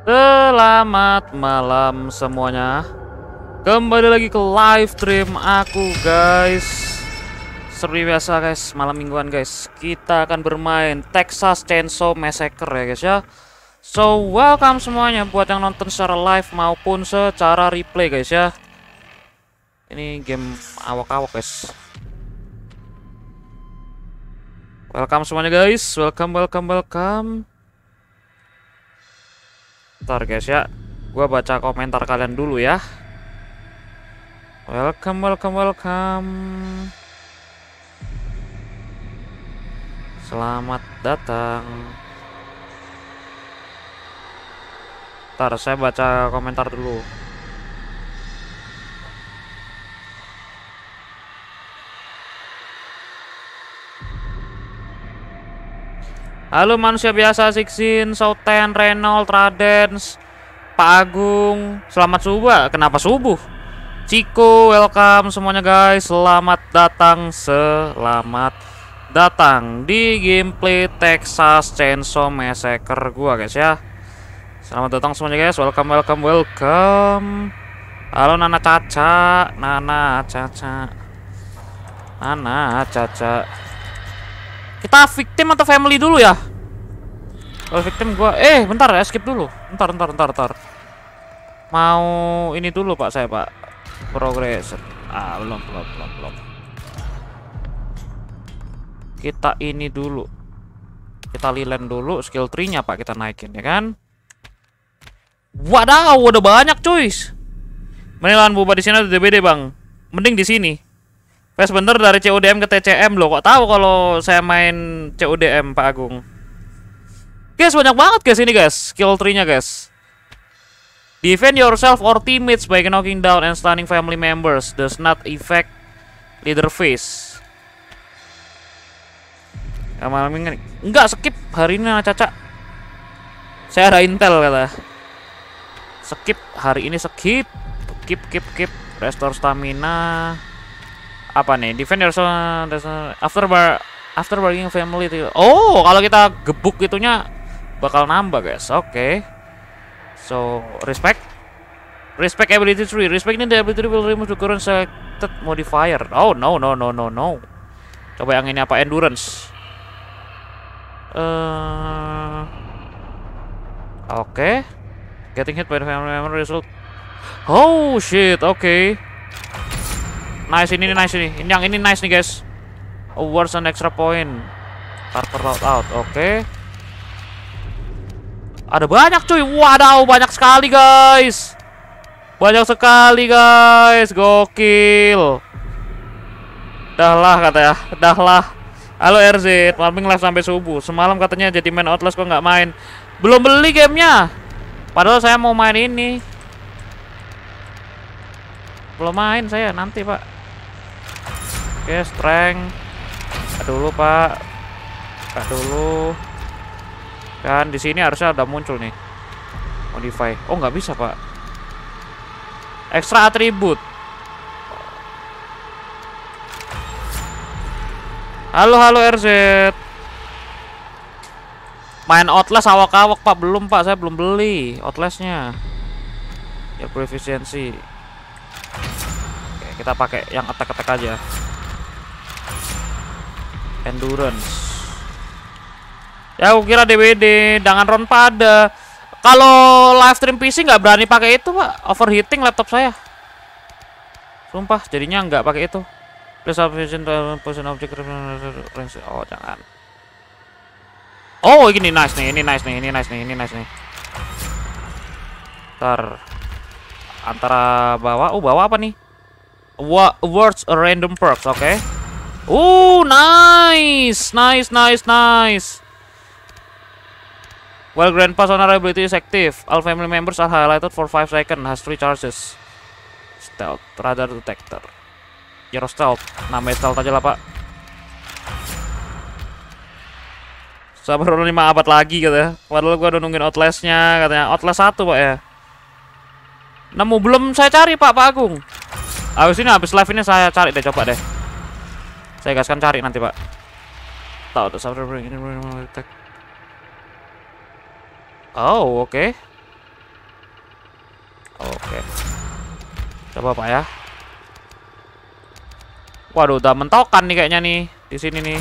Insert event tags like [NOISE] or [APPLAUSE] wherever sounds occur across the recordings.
Selamat malam semuanya Kembali lagi ke live stream aku guys Seperti biasa guys, malam mingguan guys Kita akan bermain Texas Chainsaw Massacre ya guys ya So welcome semuanya buat yang nonton secara live maupun secara replay guys ya Ini game awak-awak guys Welcome semuanya guys, welcome welcome welcome Ntar guys ya, gue baca komentar kalian dulu ya. Welcome, welcome, welcome. Selamat datang. Ntar saya baca komentar dulu. Halo manusia biasa Sixin, Sauten, Reynold, Radens, Pak Agung. Selamat subuh. Kenapa subuh? Ciko, welcome semuanya guys. Selamat datang, selamat datang di gameplay Texas Chainsaw Massacre gua guys ya. Selamat datang semuanya guys. Welcome, welcome, welcome. Halo Nana Caca, Nana Caca. Nana Caca. Kita victim atau family dulu ya? Kalau victim gua eh bentar ya skip dulu. Bentar bentar bentar bentar. Mau ini dulu Pak saya, Pak. Progress. Ah, belum belum belum belum. Kita ini dulu. Kita lilen dulu skill tree-nya Pak kita naikin ya kan. Wadaw, udah banyak cuy. Menilan buba di sini ada DBD, Bang? Mending di sini. Pes bener dari CODM ke TCM loh. Kok tahu kalau saya main CODM, Pak Agung? Guys, banyak banget guys ini guys. Skill tree-nya guys. Defend yourself or teammates by knocking down and stunning family members. Does not affect leader face. Ya, malam ini enggak skip hari ini Caca. Saya ada intel kata. Skip hari ini skip. Skip skip skip. Restore stamina. Apa nih? Defend yourself after bar after bargaining family. Oh, kalau kita gebuk itunya bakal nambah guys oke okay. so respect respect ability tree respect ini the ability tree will remove the current selected modifier oh no no no no no coba yang ini apa endurance uh, oke okay. getting hit by the family member result oh shit oke okay. nice ini nice ini ini yang ini nice nih guys awards and extra point Carter out out oke okay. Ada banyak cuy. Wadaw, banyak sekali guys. Banyak sekali guys. Gokil. Dahlah kata ya. Dahlah. Halo RZ, farming live sampai subuh. Semalam katanya jadi main Outlast kok nggak main. Belum beli gamenya. Padahal saya mau main ini. Belum main saya nanti pak. Oke, strength. Dulu pak. Aduh dulu. Dan di sini harusnya ada muncul nih. Modify. Oh, nggak bisa, Pak. Extra atribut. Halo, halo RZ. Main Outlast awak-awak, Pak. Belum, Pak. Saya belum beli Outlastnya. Ya proficiency. Oke, kita pakai yang attack-attack aja. Endurance. Ya aku kira DWD, dengan Ron pada. Kalau live stream PC nggak berani pakai itu, Pak. Overheating laptop saya. Sumpah, jadinya nggak pakai itu. Please uh, position position object range. Oh, jangan. Oh, ini nice nih, ini nice nih, ini nice nih, ini nice nih. Ntar antara bawah, oh bawah apa nih? Words random perks, oke. Okay. Oh, uh, nice, nice, nice, nice. While Grandpa Sonar ability is active, all family members are highlighted for 5 seconds, has 3 charges. Stealth, radar detector. Zero stealth, namanya stealth aja lah pak. Sabar udah 5 abad lagi katanya. Padahal gua udah nungguin outlastnya katanya. Outlast 1 pak ya. Nemu belum saya cari pak, Pak Agung. Abis ini abis live ini saya cari deh coba deh. Saya gaskan cari nanti pak. Tahu tuh sabar ini detector. Oh, oke. Okay. Oke. Okay. Coba Pak ya. Waduh, udah mentokan nih kayaknya nih di sini nih.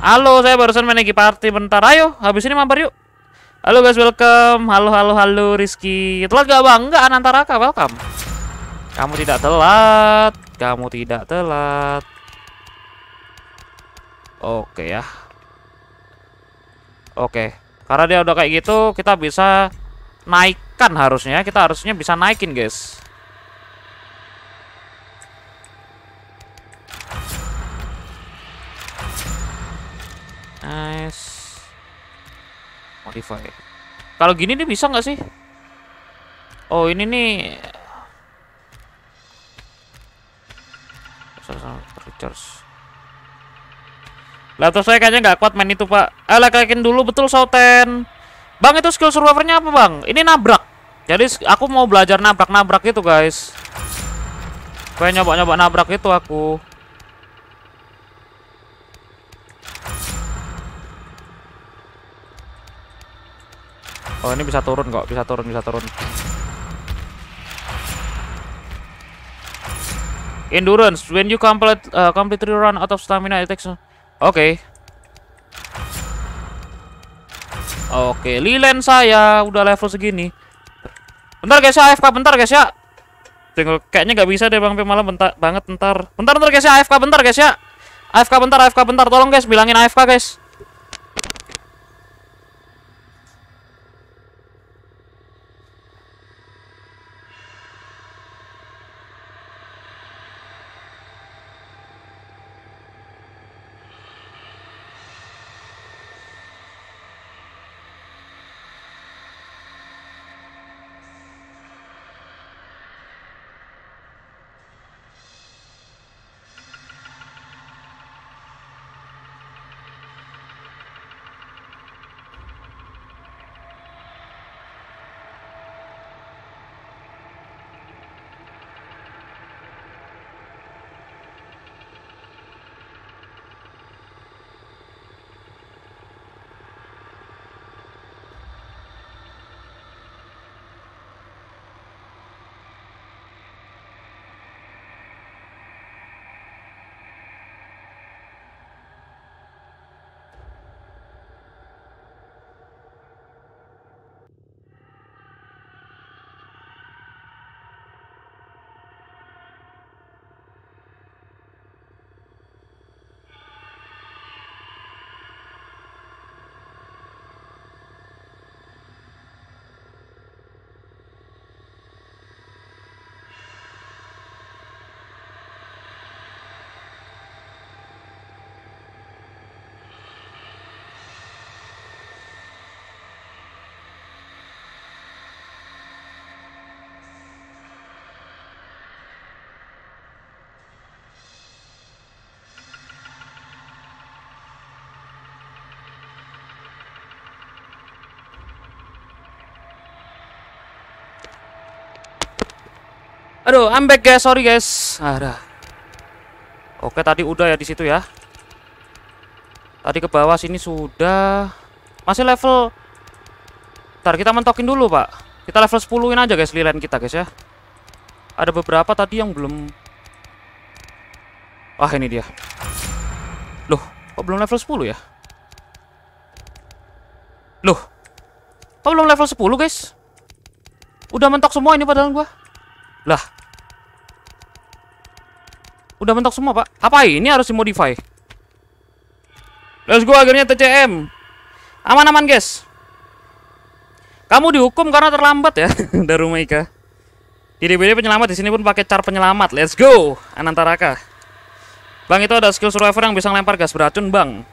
Halo, saya barusan main lagi party bentar. Ayo, habis ini mampir yuk. Halo guys, welcome. Halo, halo, halo, Rizky. Telat gak bang? Enggak, Anantaraka, welcome. Kamu tidak telat. Kamu tidak telat. Oke ya. Oke. Karena dia udah kayak gitu, kita bisa naikkan harusnya. Kita harusnya bisa naikin, guys. Nice. Modify. Kalau gini dia bisa nggak sih? Oh, ini nih recharge. recharge terus saya kayaknya nggak kuat main itu pak alah eh, kayakin dulu betul sauten. bang itu skill survivornya apa bang ini nabrak jadi aku mau belajar nabrak-nabrak itu guys kayak nyoba-nyoba nabrak itu aku Oh ini bisa turun kok, bisa turun, bisa turun. Endurance. When you complete uh, complete three run out of stamina, it takes. Oke. Okay. Oke, okay. Lilen saya udah level segini. Bentar guys ya, AFK bentar guys ya. Tinggal kayaknya nggak bisa deh Bang P malam bentar banget bentar. Bentar bentar guys ya, AFK bentar guys ya. AFK bentar, AFK bentar. Tolong guys bilangin AFK guys. Aduh, I'm back guys, sorry guys. Ada. Ah, Oke, tadi udah ya di situ ya. Tadi ke bawah sini sudah. Masih level Ntar kita mentokin dulu, Pak. Kita level 10-in aja guys lilin kita, guys ya. Ada beberapa tadi yang belum Wah, ini dia. Loh, kok belum level 10 ya? Loh. Kok belum level 10, guys? Udah mentok semua ini padahal gua. Lah, Udah mentok semua, Pak. Apa ini harus dimodify? Let's go akhirnya TCM. Aman-aman, guys. Kamu dihukum karena terlambat ya [LAUGHS] dari rumah Ika. Di DBD penyelamat di sini pun pakai car penyelamat. Let's go, Anantaraka. Bang itu ada skill survivor yang bisa lempar gas beracun, Bang.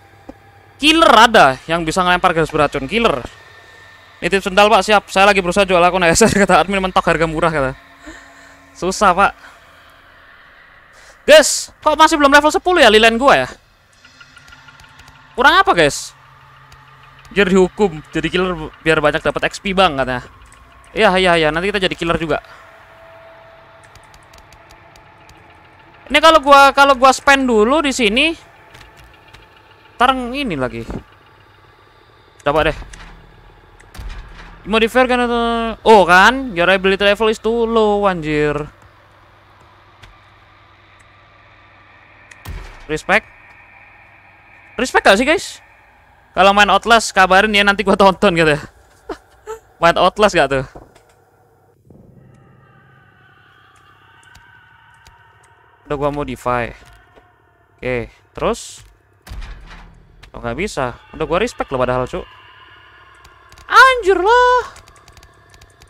Killer ada yang bisa ngelempar gas beracun, killer. Nitip sendal, Pak, siap. Saya lagi berusaha jual akun ASR kata admin mentok harga murah kata. Susah, Pak. Guys, kok masih belum level 10 ya lilin gue ya? Kurang apa guys? Jadi hukum, jadi killer biar banyak dapat XP bang katanya. Iya, iya, iya, nanti kita jadi killer juga. Ini kalau gua kalau gua spend dulu di sini tarang ini lagi. Coba deh. Modifier kan atau Oh kan, your ability level is too low anjir. Respect. Respect gak sih guys? Kalau main Outlast kabarin ya nanti gua tonton gitu main Outlast gak tuh? Udah gua modify. Oke, terus Oh gak bisa. Udah gua respect loh padahal, Cuk. Anjir lah.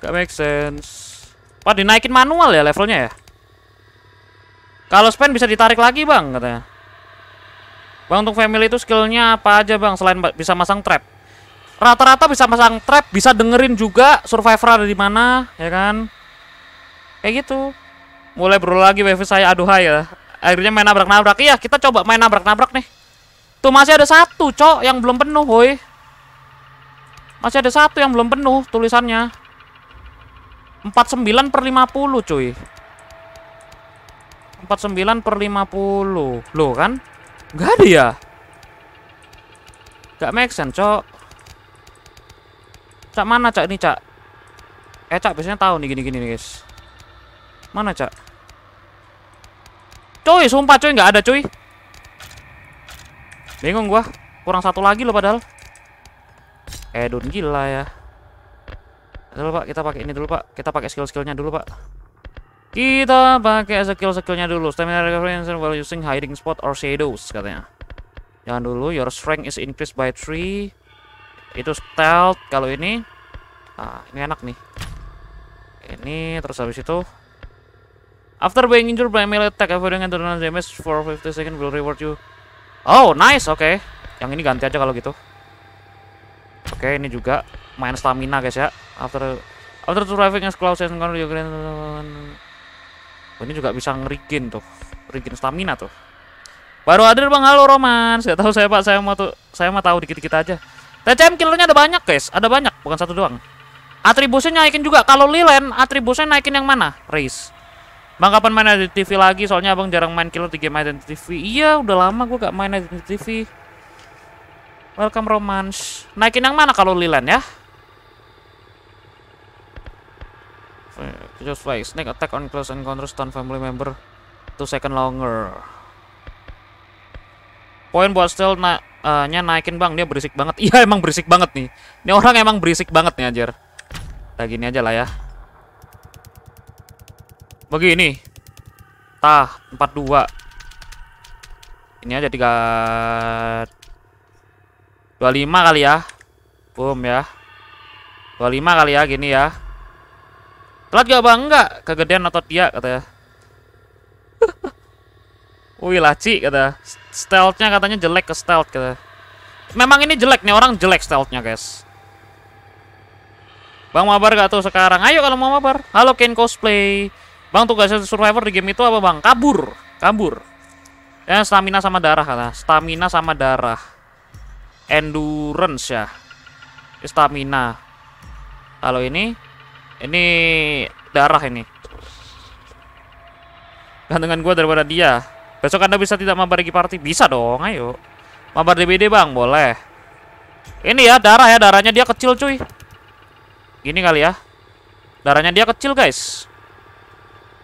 Gak make sense. Wah, dinaikin manual ya levelnya ya? Kalau spend bisa ditarik lagi, Bang, katanya. Bang untuk family itu skillnya apa aja bang selain bisa masang trap? Rata-rata bisa masang trap, bisa dengerin juga survivor ada di mana, ya kan? Kayak gitu. Mulai berulang lagi wave saya aduhai ya. Akhirnya main nabrak-nabrak. Iya, kita coba main nabrak-nabrak nih. Tuh masih ada satu, Cok, yang belum penuh, woi. Masih ada satu yang belum penuh tulisannya. 49 per 50, cuy. 49 per 50. Loh, kan? Gak ada ya? Gak make sense, cok. Cak mana cak ini cak? Eh cak biasanya tahu nih gini-gini nih guys. Mana cak? Cuy, sumpah cuy nggak ada cuy. Bingung gua. Kurang satu lagi loh padahal. Eh, don gila ya. Dulu Pak, kita pakai ini dulu Pak. Kita pakai skill-skillnya dulu Pak. Kita pakai skill-skillnya dulu. Stamina recovery while using hiding spot or shadows katanya. Jangan dulu, your strength is increased by 3. Itu stealth kalau ini. Ah, ini enak nih. Ini terus habis itu After being injured by melee attack, avoiding adrenaline damage for 50 seconds will reward you. Oh, nice. Oke. Okay. Yang ini ganti aja kalau gitu. Oke, okay, ini juga main stamina guys ya. After after surviving as close as you can oh, ini juga bisa ngerikin tuh ngerikin stamina tuh baru hadir bang halo Roman saya tahu saya pak saya mau tuh saya mau tahu dikit-dikit aja TCM killernya ada banyak guys ada banyak bukan satu doang atribusnya naikin juga kalau Lilen atribusnya naikin yang mana race Bang kapan main Identity TV lagi? Soalnya abang jarang main killer di game Identity TV. Iya, udah lama gue gak main Identity TV. Welcome Romance. Naikin yang mana kalau Lilan ya? just fly. Snake attack on close encounter stun family member 2 second longer. Poin buat still na uh, nya naikin bang, dia berisik banget. [LAUGHS] Iya emang berisik banget nih. Ini orang emang berisik banget nih ajar. Nah gini aja lah ya. Begini. Tah 42. Ini aja 3 25 kali ya. Boom ya. 25 kali ya gini ya. Telat gak bang? Enggak. Kegedean atau dia katanya. [LAUGHS] Wih laci kata. Ya. Stealthnya katanya jelek ke stealth kata. Ya. Memang ini jelek nih orang jelek stealthnya guys. Bang mabar gak tuh sekarang? Ayo kalau mau mabar. Halo Ken cosplay. Bang tugasnya survivor di game itu apa bang? Kabur, kabur. Ya stamina sama darah kata. Ya. Stamina sama darah. Endurance ya. Stamina. Kalau ini ini darah ini. Gantengan gue daripada dia. Besok anda bisa tidak mabar lagi party? Bisa dong, ayo. Mabar DBD bang, boleh. Ini ya darah ya, darahnya dia kecil cuy. Gini kali ya. Darahnya dia kecil guys.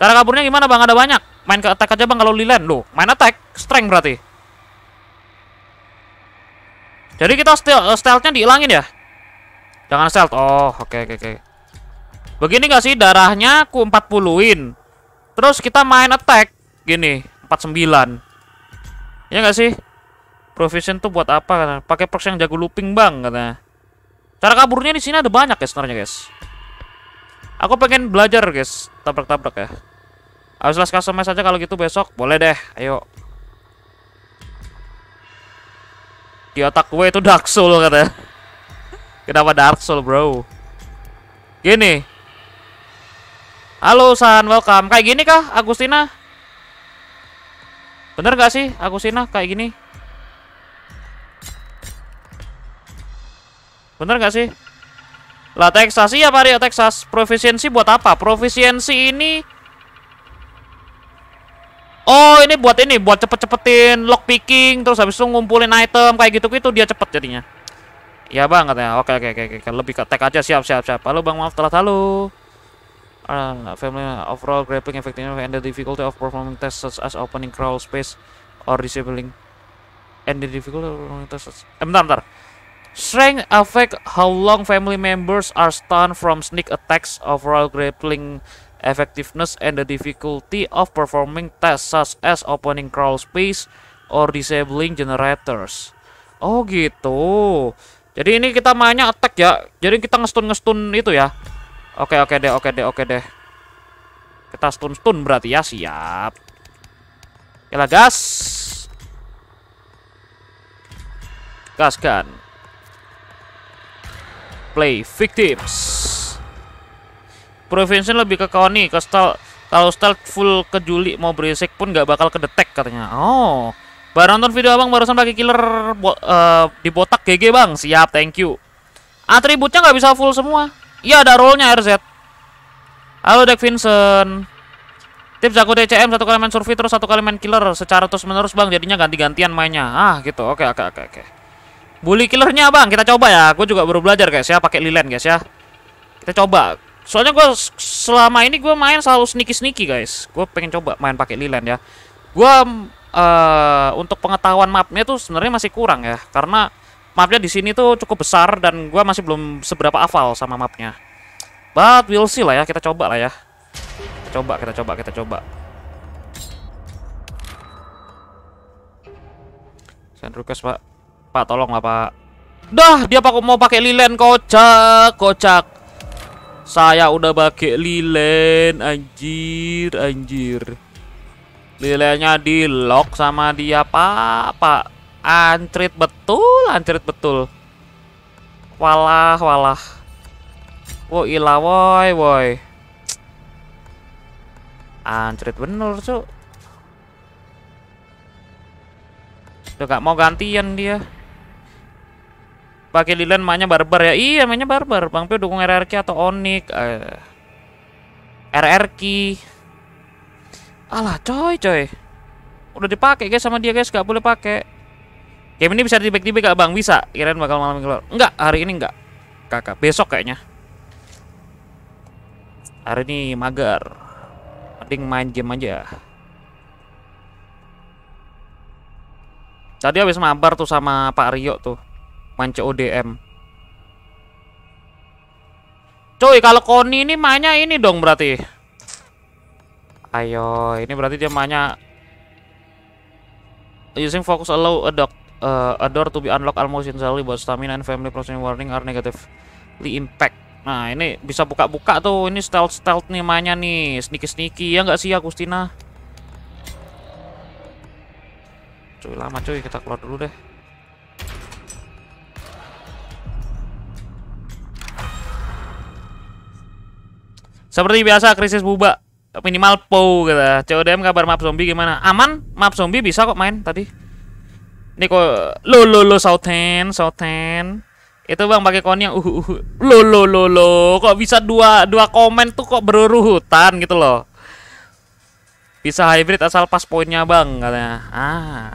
Cara kaburnya gimana bang? Ada banyak. Main ke attack aja bang kalau lilan. Loh, main attack. Strength berarti. Jadi kita eh, stealth-nya dihilangin ya? Jangan stealth. Oh, oke okay, oke okay, oke. Okay. Begini gak sih darahnya ku 40-in. Terus kita main attack gini, 49. Ya gak sih? Provision tuh buat apa kan? Pakai prox yang jago looping, Bang, katanya. Cara kaburnya di sini ada banyak ya sebenarnya, guys. Aku pengen belajar, guys. Tabrak-tabrak ya. Harus last customize aja kalau gitu besok. Boleh deh. Ayo. Di otak gue itu Dark Soul katanya. [LAUGHS] Kenapa Dark Soul, Bro? Gini, Halo San, welcome. Kayak gini kah Agustina? Bener gak sih Agustina kayak gini? Bener gak sih? Lah Texas, iya Rio Texas. Provisiensi buat apa? Proficiency ini Oh, ini buat ini, buat cepet-cepetin lock picking terus habis itu ngumpulin item kayak gitu-gitu dia cepet jadinya. Iya banget ya. Oke oke oke oke. Lebih ke tag aja siap siap siap. Halo Bang, maaf telat. Halo uh, family overall grappling effectiveness and the difficulty of performing tests such as opening crawl space or disabling and the difficulty of performing tests such eh, bentar, bentar. Strength affect how long family members are stunned from sneak attacks, overall grappling effectiveness, and the difficulty of performing tests such as opening crawl space or disabling generators. Oh gitu. Jadi ini kita mainnya attack ya. Jadi kita ngestun ngestun itu ya. Oke, oke deh, oke deh, oke deh. Kita stun-stun berarti ya, siap. Yalah, gas. Gas kan, Play victims. Prevention lebih ke kawan nih, Kalau stealth full ke Juli mau berisik pun nggak bakal kedetek katanya. Oh, baru nonton video abang barusan pakai killer bo uh, di botak GG bang. Siap, thank you. Atributnya nggak bisa full semua. Iya ada rollnya RZ. Halo Dek Vincent. Tips aku DCM satu kali main survei terus satu kali main killer secara terus menerus bang jadinya ganti-gantian mainnya. Ah gitu. Oke oke oke oke. Bully killernya bang kita coba ya. Gue juga baru belajar guys ya pakai lilen guys ya. Kita coba. Soalnya gue selama ini gue main selalu sneaky sneaky guys. Gue pengen coba main pakai lilen ya. Gue uh, untuk pengetahuan mapnya tuh sebenarnya masih kurang ya karena mapnya di sini tuh cukup besar dan gue masih belum seberapa hafal sama mapnya. But we'll see lah ya, kita coba lah ya. Kita coba, kita coba, kita coba. Send request pak, pak tolong lah pak. Dah, dia pak mau pakai lilin kocak, kocak. Saya udah pakai lilin, anjir, anjir. Lilinnya di lock sama dia pak, pak. Antrit betul, antrit betul. Walah, walah. Wo ilah woi, woi. Antrit bener, Cuk. Udah gak mau gantian dia. Pakai Lilan mainnya barbar ya. Iya, mainnya barbar. Bang Pio dukung RRQ atau Onik. Eh. RRQ. Alah, coy, coy. Udah dipakai guys sama dia guys, gak boleh pakai. Game ini bisa tibek-tibek gak bang? Bisa. Kirain bakal malam keluar. Enggak, hari ini enggak. Kakak, besok kayaknya. Hari ini mager. Mending main game aja. Tadi habis mabar tuh sama Pak Rio tuh. Main CODM. cuy kalau Koni ini mainnya ini dong berarti. Ayo, ini berarti dia mainnya using focus allow a dog uh, a door to be unlocked almost instantly but stamina and family processing warning are negatively impact nah ini bisa buka-buka tuh ini stealth-stealth nih mainnya nih sneaky-sneaky ya nggak sih Agustina cuy lama cuy kita keluar dulu deh Seperti biasa krisis buba minimal POW gitu. CODM kabar map zombie gimana? Aman, map zombie bisa kok main tadi. Ini kok lo lo lo Southen, Southen. Itu Bang pakai koni yang uh, uh, uh, Lo lo lo lo kok bisa dua dua komen tuh kok berurutan gitu loh. Bisa hybrid asal pas poinnya Bang katanya. Ah.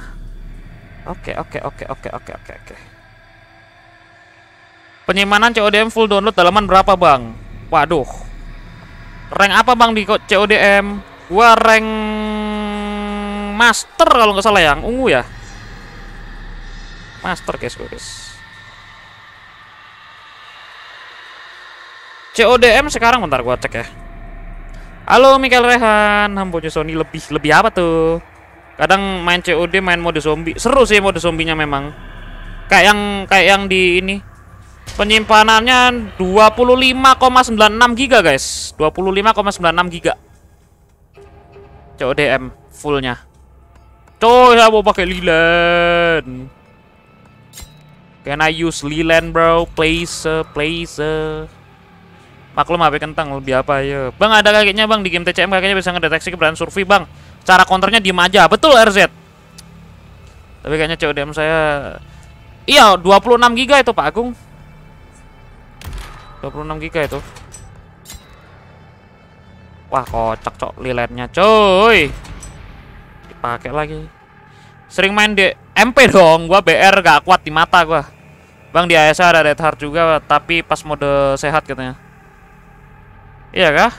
Oke, okay, oke, okay, oke, okay, oke, oke, oke, oke. Penyimpanan CODM full download dalaman berapa, Bang? Waduh. Rank apa, Bang, di CODM? Gua rank master kalau nggak salah yang ungu ya master guys guys CODM sekarang bentar gua cek ya Halo Michael Rehan Hambojo Sony lebih lebih apa tuh kadang main COD main mode zombie seru sih mode zombinya memang kayak yang kayak yang di ini penyimpanannya 25,96 giga guys 25,96 giga CODM fullnya coy saya mau pakai lilan Can I use Leland bro? Please, uh, please. Uh. Maklum HP kentang lebih apa ya. Bang ada kakeknya bang di game TCM kakeknya bisa ngedeteksi keberadaan survei bang. Cara counternya diem aja. Betul RZ. Tapi kayaknya CODM saya Iya 26 giga itu Pak Agung 26 giga itu Wah kocak cok liletnya coy Dipakai lagi Sering main di MP [LAUGHS] dong Gua BR gak kuat di mata gua Bang di ASA ada Red Heart juga tapi pas mode sehat katanya. Iya kah?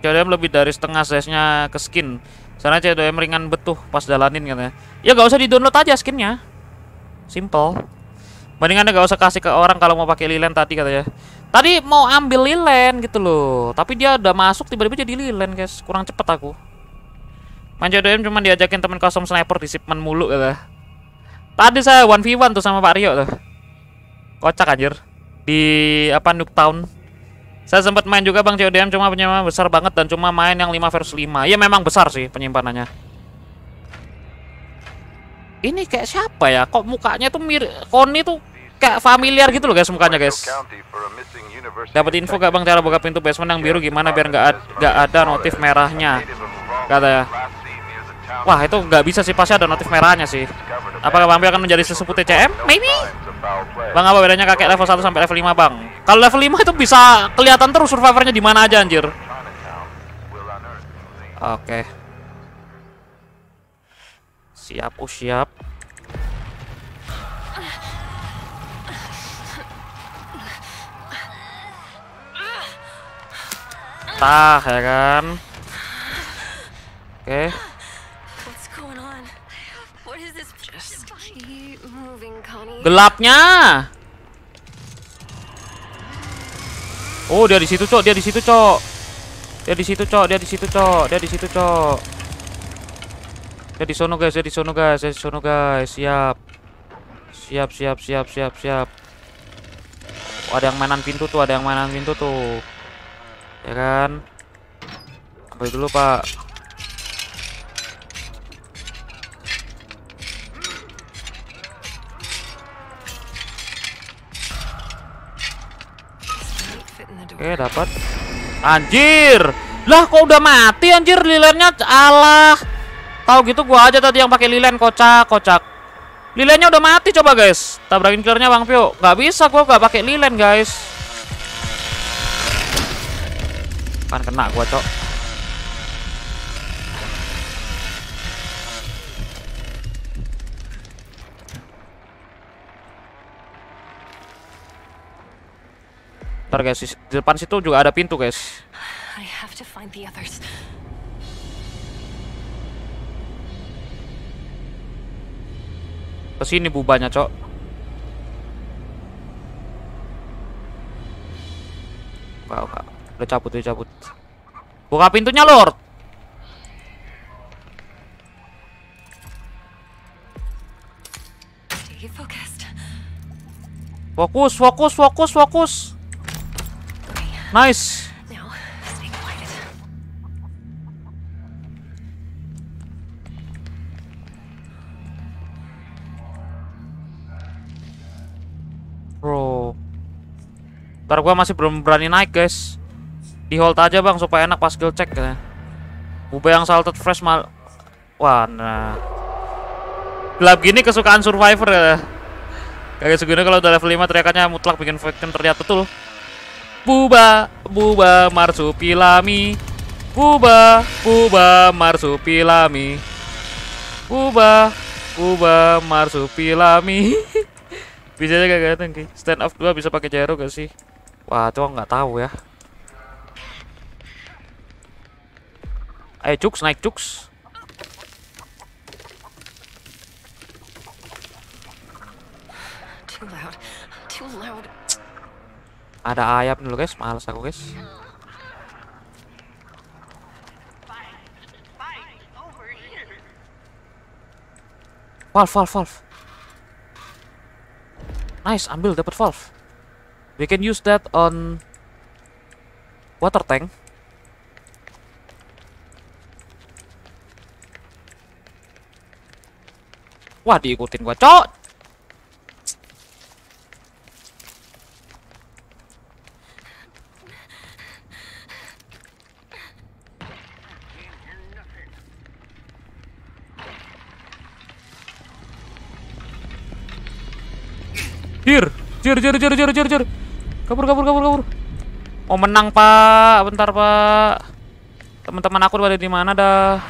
CDM lebih dari setengah size-nya ke skin. Sana CDM ringan betuh pas jalanin katanya. Ya gak usah di-download aja skinnya. Simple. Mendingan gak usah kasih ke orang kalau mau pakai lilen tadi katanya. Tadi mau ambil lilen gitu loh, tapi dia udah masuk tiba-tiba jadi lilen, guys. Kurang cepet aku. Main CDM cuma diajakin teman kosong sniper di shipment mulu katanya. Tadi saya one v one tuh sama Pak Rio tuh. Kocak anjir. Di apa Town. Saya sempat main juga Bang CODM cuma penyimpanan besar banget dan cuma main yang 5 versus 5. Ya memang besar sih penyimpanannya. Ini kayak siapa ya? Kok mukanya tuh mirip Koni tuh kayak familiar gitu loh guys mukanya guys. Dapat info gak Bang cara buka pintu basement yang biru gimana biar nggak nggak ada notif merahnya? Kata ya. Wah itu nggak bisa sih pasti ada notif merahnya sih. Apakah Bang Bi akan menjadi sesepuh TCM? Maybe. Bang apa bedanya kakek level 1 sampai level 5 bang? Kalau level 5 itu bisa kelihatan terus survivornya di mana aja anjir. Oke. Siap, oh siap. Tah ya kan. Oke. Okay. Gelapnya. Oh, dia di situ, Cok. Dia di situ, Cok. Dia di situ, Cok. Dia di situ, Cok. Dia di situ, Cok. Dia di sono, guys. Dia di sono, guys. Dia di sono, guys. Siap. Siap, siap, siap, siap, siap. Oh, ada yang mainan pintu tuh, ada yang mainan pintu tuh. Ya kan? Sampai dulu, Pak. Oke, dapat. Anjir. Lah kok udah mati anjir lilernya Alah. Tahu gitu gua aja tadi yang pakai lilen kocak, kocak. Lilennya udah mati coba guys. Tabrakin killernya Bang Pio. Gak bisa gua gak pakai lilen, guys. Kan kena gua, Cok. Ntar guys, di depan situ juga ada pintu guys. I have Kesini bubanya cok. Wow, udah cabut, udah cabut. Buka pintunya Lord. Fokus, fokus, fokus, fokus. Nice. Bro. Ntar gua masih belum berani naik, guys. Di hold aja, Bang, supaya enak pas skill check ya. yang salted fresh mal Wah, nah. Gelap gini kesukaan survivor ya. Kayak segini kalau udah level 5 teriakannya mutlak bikin victim terlihat betul. Buba, buba marsupilami. Buba, buba marsupilami. Buba, buba marsupilami. [LAUGHS] bisa aja gak ganteng, sih. Stand up 2 bisa pakai jaro gak sih? Wah, tuh nggak tahu ya. Ayo cuks, naik cuks. Ada ayam dulu guys, males aku guys. Valve, valve, valve. Nice, ambil dapat valve. We can use that on water tank. Wah, diikutin gua, cok. Hir, jir, jir, jir, jir, jir, jir. Kabur, kabur, kabur, kabur. Oh menang pak, bentar pak. Teman-teman aku pada di mana dah?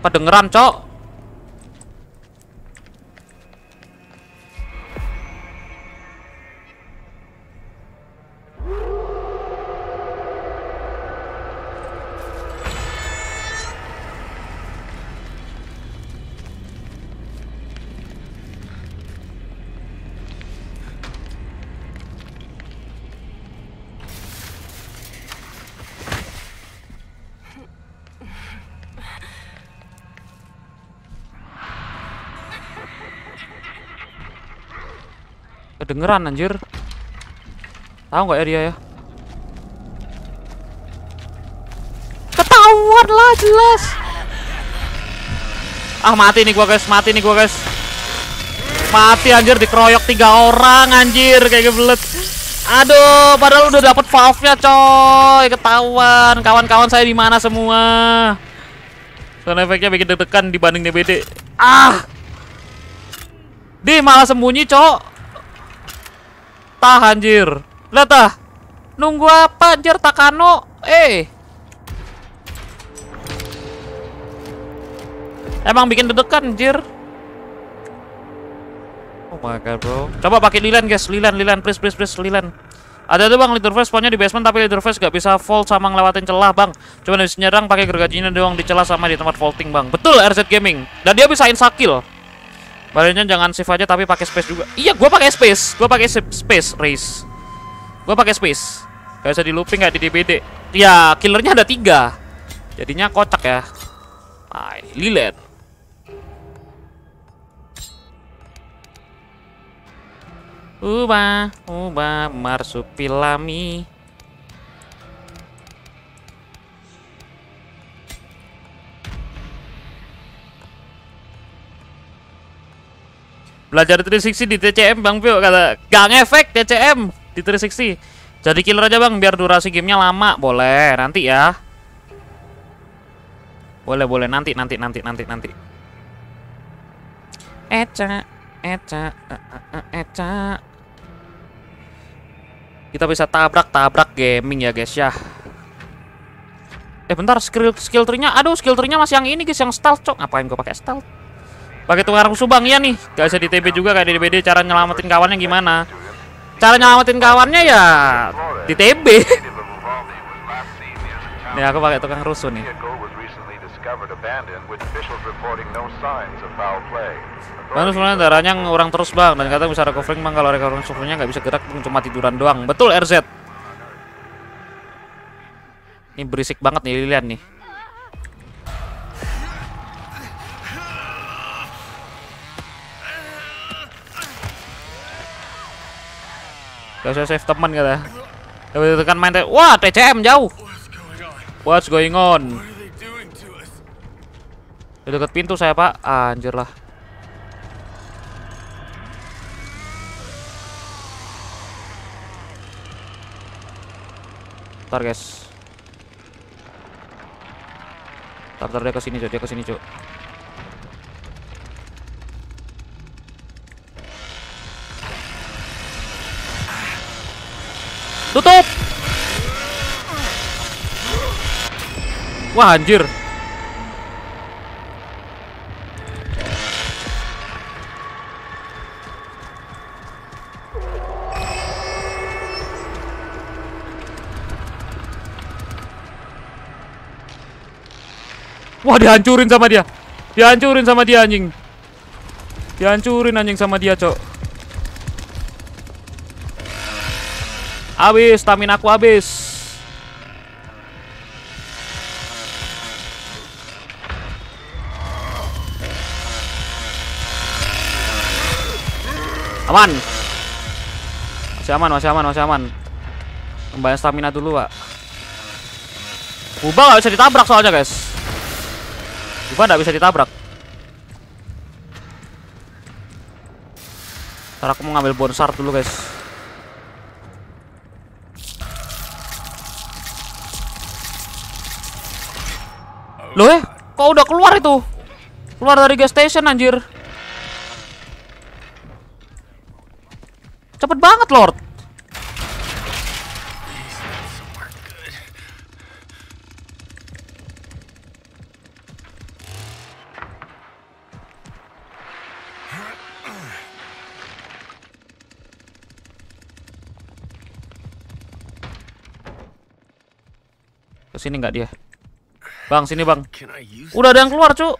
Pedengeran cok. Kedengeran anjir. Tahu nggak ya dia ya? Ketahuan lah jelas. Ah mati nih gua guys, mati nih gua guys. Mati anjir dikeroyok tiga orang anjir kayak gebelet. Aduh, padahal udah dapet valve-nya, coy. Ketahuan. Kawan-kawan saya di mana semua? Sound efeknya bikin deg-degan dibanding DBD. Ah. Di malah sembunyi, cok patah anjir. Lihat Nunggu apa anjir Takano? Eh. Emang bikin dedekan anjir. Oh my god, bro. Coba pakai Lilan, guys. Lilan, Lilan, please please please Lilan. Ada tuh bang, leader face spawnnya di basement tapi leader gak bisa vault sama ngelewatin celah bang Cuma bisa nyerang pakai gergajinya doang di celah sama di tempat vaulting bang Betul RZ Gaming Dan dia bisa sakil Barunya jangan shift aja tapi pakai space juga. Iya, gua pakai space. Gua pakai space race. Gua pakai space. Gak bisa di looping gak di DPD. Ya, killernya ada tiga. Jadinya kocak ya. Ay, lilet. Ubah, ubah marsupilami. Belajar 360 di TCM Bang Pio kata gak ngefek TCM di 360. Jadi killer aja Bang biar durasi gamenya lama. Boleh, nanti ya. Boleh, boleh nanti nanti nanti nanti nanti. Eca, eca, eh, eh, eh, eca. Kita bisa tabrak-tabrak gaming ya guys ya. Eh bentar skill skill tree-nya. Aduh, skill tree-nya masih yang ini guys, yang stealth, cok. Ngapain gue pakai stealth? Pakai tukar subang ya nih. Gak bisa di TB juga kayak di BD cara nyelamatin kawannya gimana? Cara nyelamatin kawannya ya di TB. [LAUGHS] nih aku pakai tukang rusuh nih. Bang, sebenarnya darahnya ngurang terus bang Dan kata bisa recovering bang Kalau recovering suhunya nggak bisa gerak Cuma tiduran doang Betul RZ Ini berisik banget nih Lilian nih Gak usah save teman kata. Tapi tekan main te Wah, TCM jauh. What's going on? Di dekat pintu saya, Pak. Ah, anjir lah. Ntar, guys. Ntar, ntar dia kesini, Cok. Dia kesini, Cok. Wah anjir Wah dihancurin sama dia Dihancurin sama dia anjing Dihancurin anjing sama dia cok Abis stamina aku abis Aman. Masih aman, masih aman, masih aman. Kembali stamina dulu, Pak. Kubah nggak bisa ditabrak soalnya, guys. Kubah nggak bisa ditabrak. Ntar aku mau ngambil bonsar dulu, guys. Loh eh, kok udah keluar itu? Keluar dari gas station anjir. Cepet banget, Lord. Ke sini nggak dia? Bang, sini bang. Udah ada yang keluar, cu.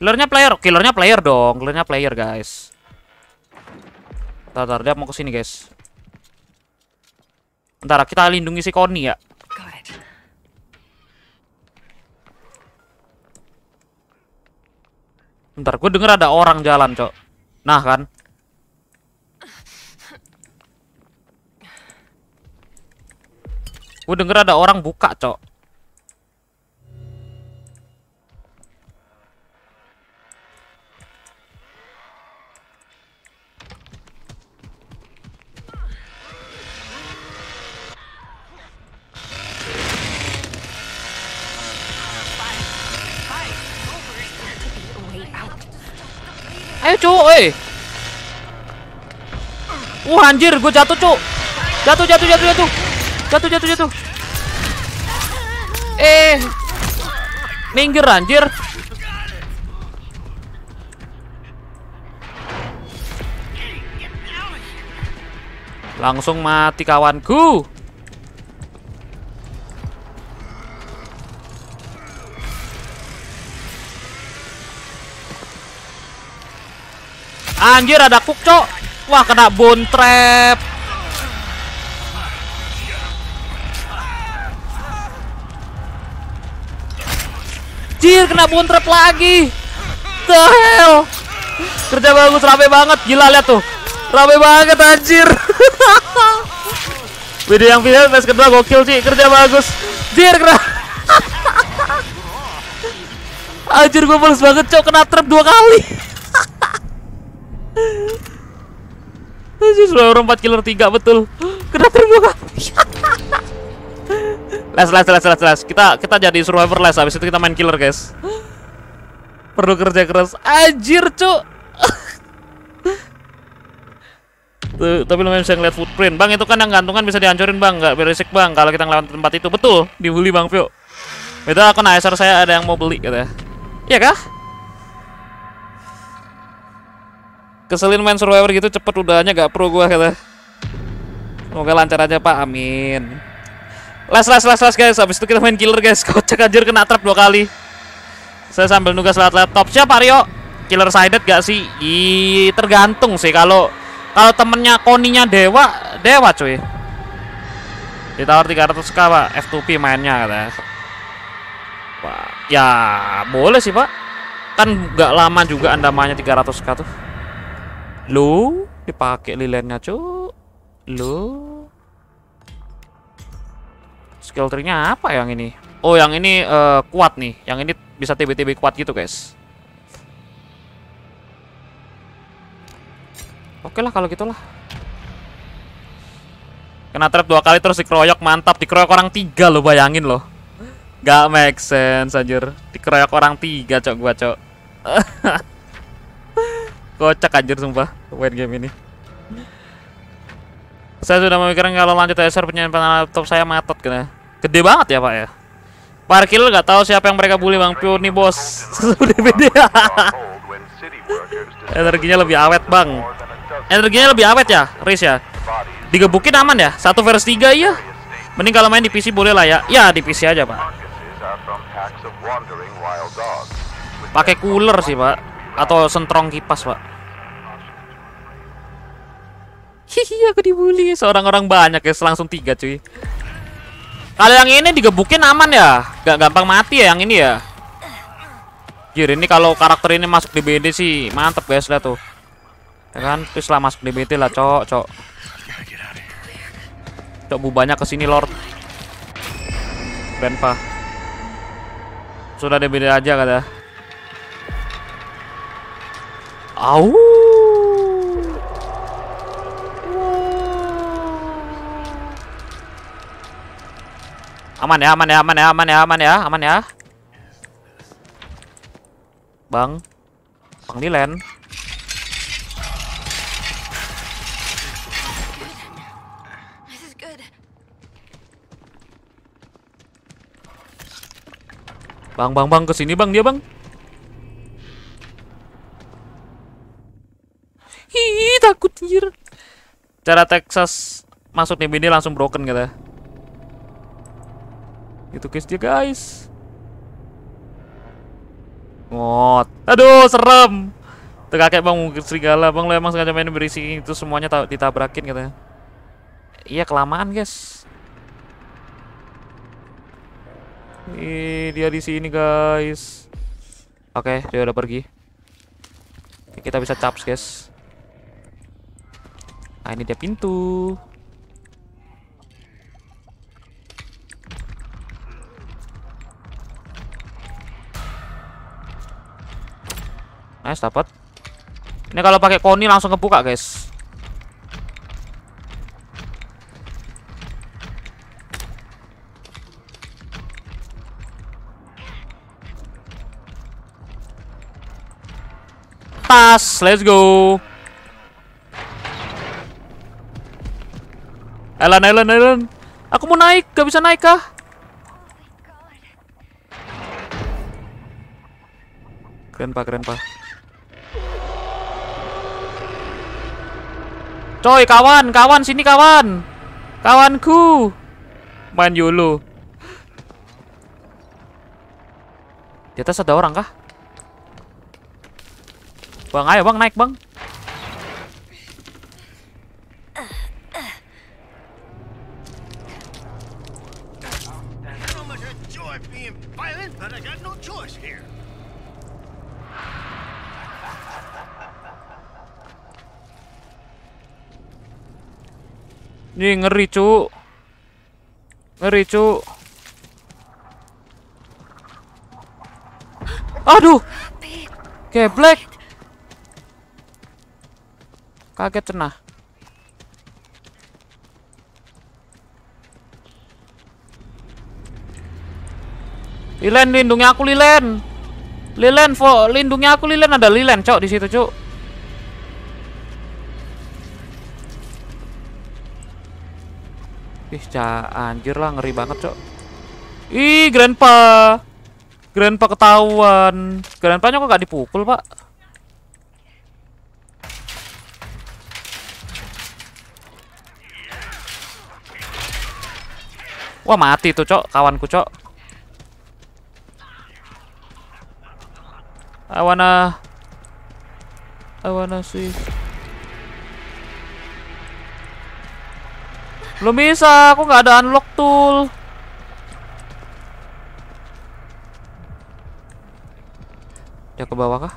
Killernya player, killernya player dong, killernya player guys. Tar, tar, dia mau ke sini, guys. Ntar kita lindungi si Koni ya. Ntar gue denger ada orang jalan, Cok. Nah, kan. Gue denger ada orang buka, Cok. Ayo cuk, eh. Wah anjir, gue jatuh cuk. Jatuh, jatuh, jatuh, jatuh. Jatuh, jatuh, jatuh. Eh. Minggir anjir. Langsung mati kawanku. Anjir ada kuk cok. Wah kena bone trap. Jir kena bone trap lagi. The hell. Kerja bagus rame banget. Gila lihat tuh. Rame banget anjir. [LAUGHS] Video yang final match kedua gokil sih. Kerja bagus. Jir kena [LAUGHS] Anjir gue males banget cok kena trap dua kali sudah orang 4 killer 3 betul. Kena terbuka. les les les les les. Kita kita jadi survivor les habis itu kita main killer, guys. Perlu kerja keras. Anjir, cuk. Tuh, tapi lumayan bisa ngeliat footprint. Bang, itu kan yang gantungan bisa dihancurin, Bang. Gak berisik, Bang, kalau kita ngelawan tempat itu. Betul, dibully, Bang Vio Itu akun ASR saya ada yang mau beli, katanya. Iya kah? Keselin main survivor gitu cepet udahnya gak pro gua kata. Semoga lancar aja Pak. Amin. Last last last last guys. Habis itu kita main killer guys. [LAUGHS] Kocak anjir kena trap dua kali. Saya sambil nugas lewat laptop. Siapa Rio? Killer sided gak sih? I tergantung sih kalau kalau temennya koninya dewa, dewa cuy. Ditawar 300k pak, F2P mainnya katanya. Pak, ya boleh sih pak. Kan nggak lama juga anda mainnya 300k tuh. Lu, dipakai lilinnya cuk. Lu. Skill tree-nya apa yang ini? Oh, yang ini uh, kuat nih. Yang ini bisa TB-TB kuat gitu, guys. Oke lah kalau gitulah. Kena trap dua kali terus dikeroyok mantap dikeroyok orang tiga lo bayangin lo, Gak make sense anjir. Dikeroyok orang tiga cok gua cok. [LAUGHS] Kocak anjir sumpah Wait game ini Saya sudah memikirkan kalau lanjut ESR penyimpanan laptop saya matot kena Gede banget ya pak ya Parkir nggak tahu siapa yang mereka bully Bang pure nih bos [LAUGHS] [LAUGHS] Energinya lebih awet bang Energinya lebih awet ya Riz ya Digebukin aman ya Satu versus tiga iya Mending kalau main di PC boleh lah ya Ya di PC aja pak Pakai cooler sih pak Atau sentrong kipas pak Hihi aku dibully seorang orang banyak ya langsung tiga cuy. Kalau yang ini digebukin aman ya, gak gampang mati ya yang ini ya. Jir ini kalau karakter ini masuk di BD sih mantep guys lah tuh. Ya kan terus lah masuk di BD lah cok cok. Cok bubanya kesini Lord. Benpa. Sudah DBD aja kata. Auuu. Aman ya, aman ya, aman ya, aman ya, aman ya, aman ya. Bang. Bang Dilan. Bang, bang, bang, kesini bang, dia bang. Hi, takut nyir. Cara Texas masuk nih ini langsung broken gitu. Itu case dia guys. Ngot. Aduh, serem. Itu kakek bang mungkin serigala. Bang lo emang sengaja main berisik itu semuanya ditabrakin katanya. Iya kelamaan guys. Ih, dia di sini guys. Oke, dia udah pergi. kita bisa caps guys. Nah ini dia pintu. Nice dapat. Ini kalau pakai koni langsung kebuka, guys. Tas, let's go. Elan, Elan, Elan. Aku mau naik, gak bisa naik kah? Keren pak, keren pak. Coy, kawan, kawan sini kawan. Kawanku. Main yulu Di atas ada orang kah? Bang, ayo Bang, naik Bang. here. Nih ngeri cu Ngeri cu Aduh Geblek Kaget tenah Lilen lindungi aku Lilen Lilen fo lindungi aku Lilen ada Lilen cok di situ cok Ih, anjir lah ngeri banget, Cok. Ih, grandpa. Grandpa ketahuan. Grandpanya kok gak dipukul, Pak? Wah, mati tuh, Cok. Kawanku, Cok. I wanna I wanna see Belum bisa, aku nggak ada unlock tool. Dia ke bawah kah?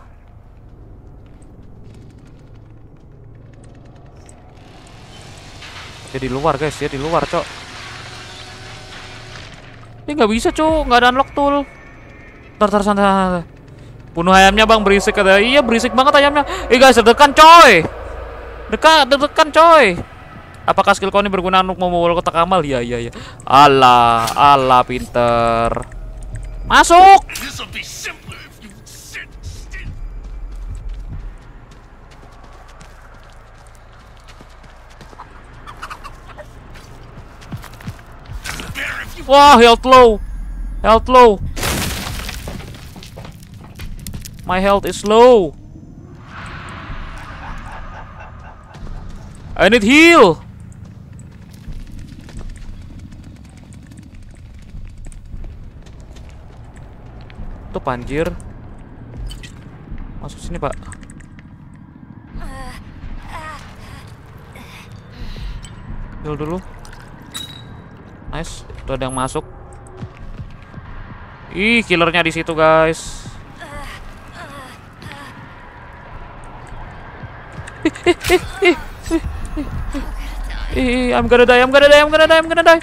Dia di luar guys, dia di luar cok. Ini nggak bisa cok, nggak ada unlock tool. Ntar ntar santai. santai. Bunuh ayamnya bang berisik ada Iya berisik banget ayamnya. Eh guys, dekan coy. Dekat, dekan coy. Apakah skill kau ini berguna untuk memukul kotak amal? Ya, ya, ya. Allah, Allah pinter. Masuk. Wah, health low. Health low. My health is low. I need heal. tutup anjir masuk sini pak heal dulu nice itu ada yang masuk ih killernya di situ guys ih I'm gonna die I'm gonna die I'm gonna die I'm gonna die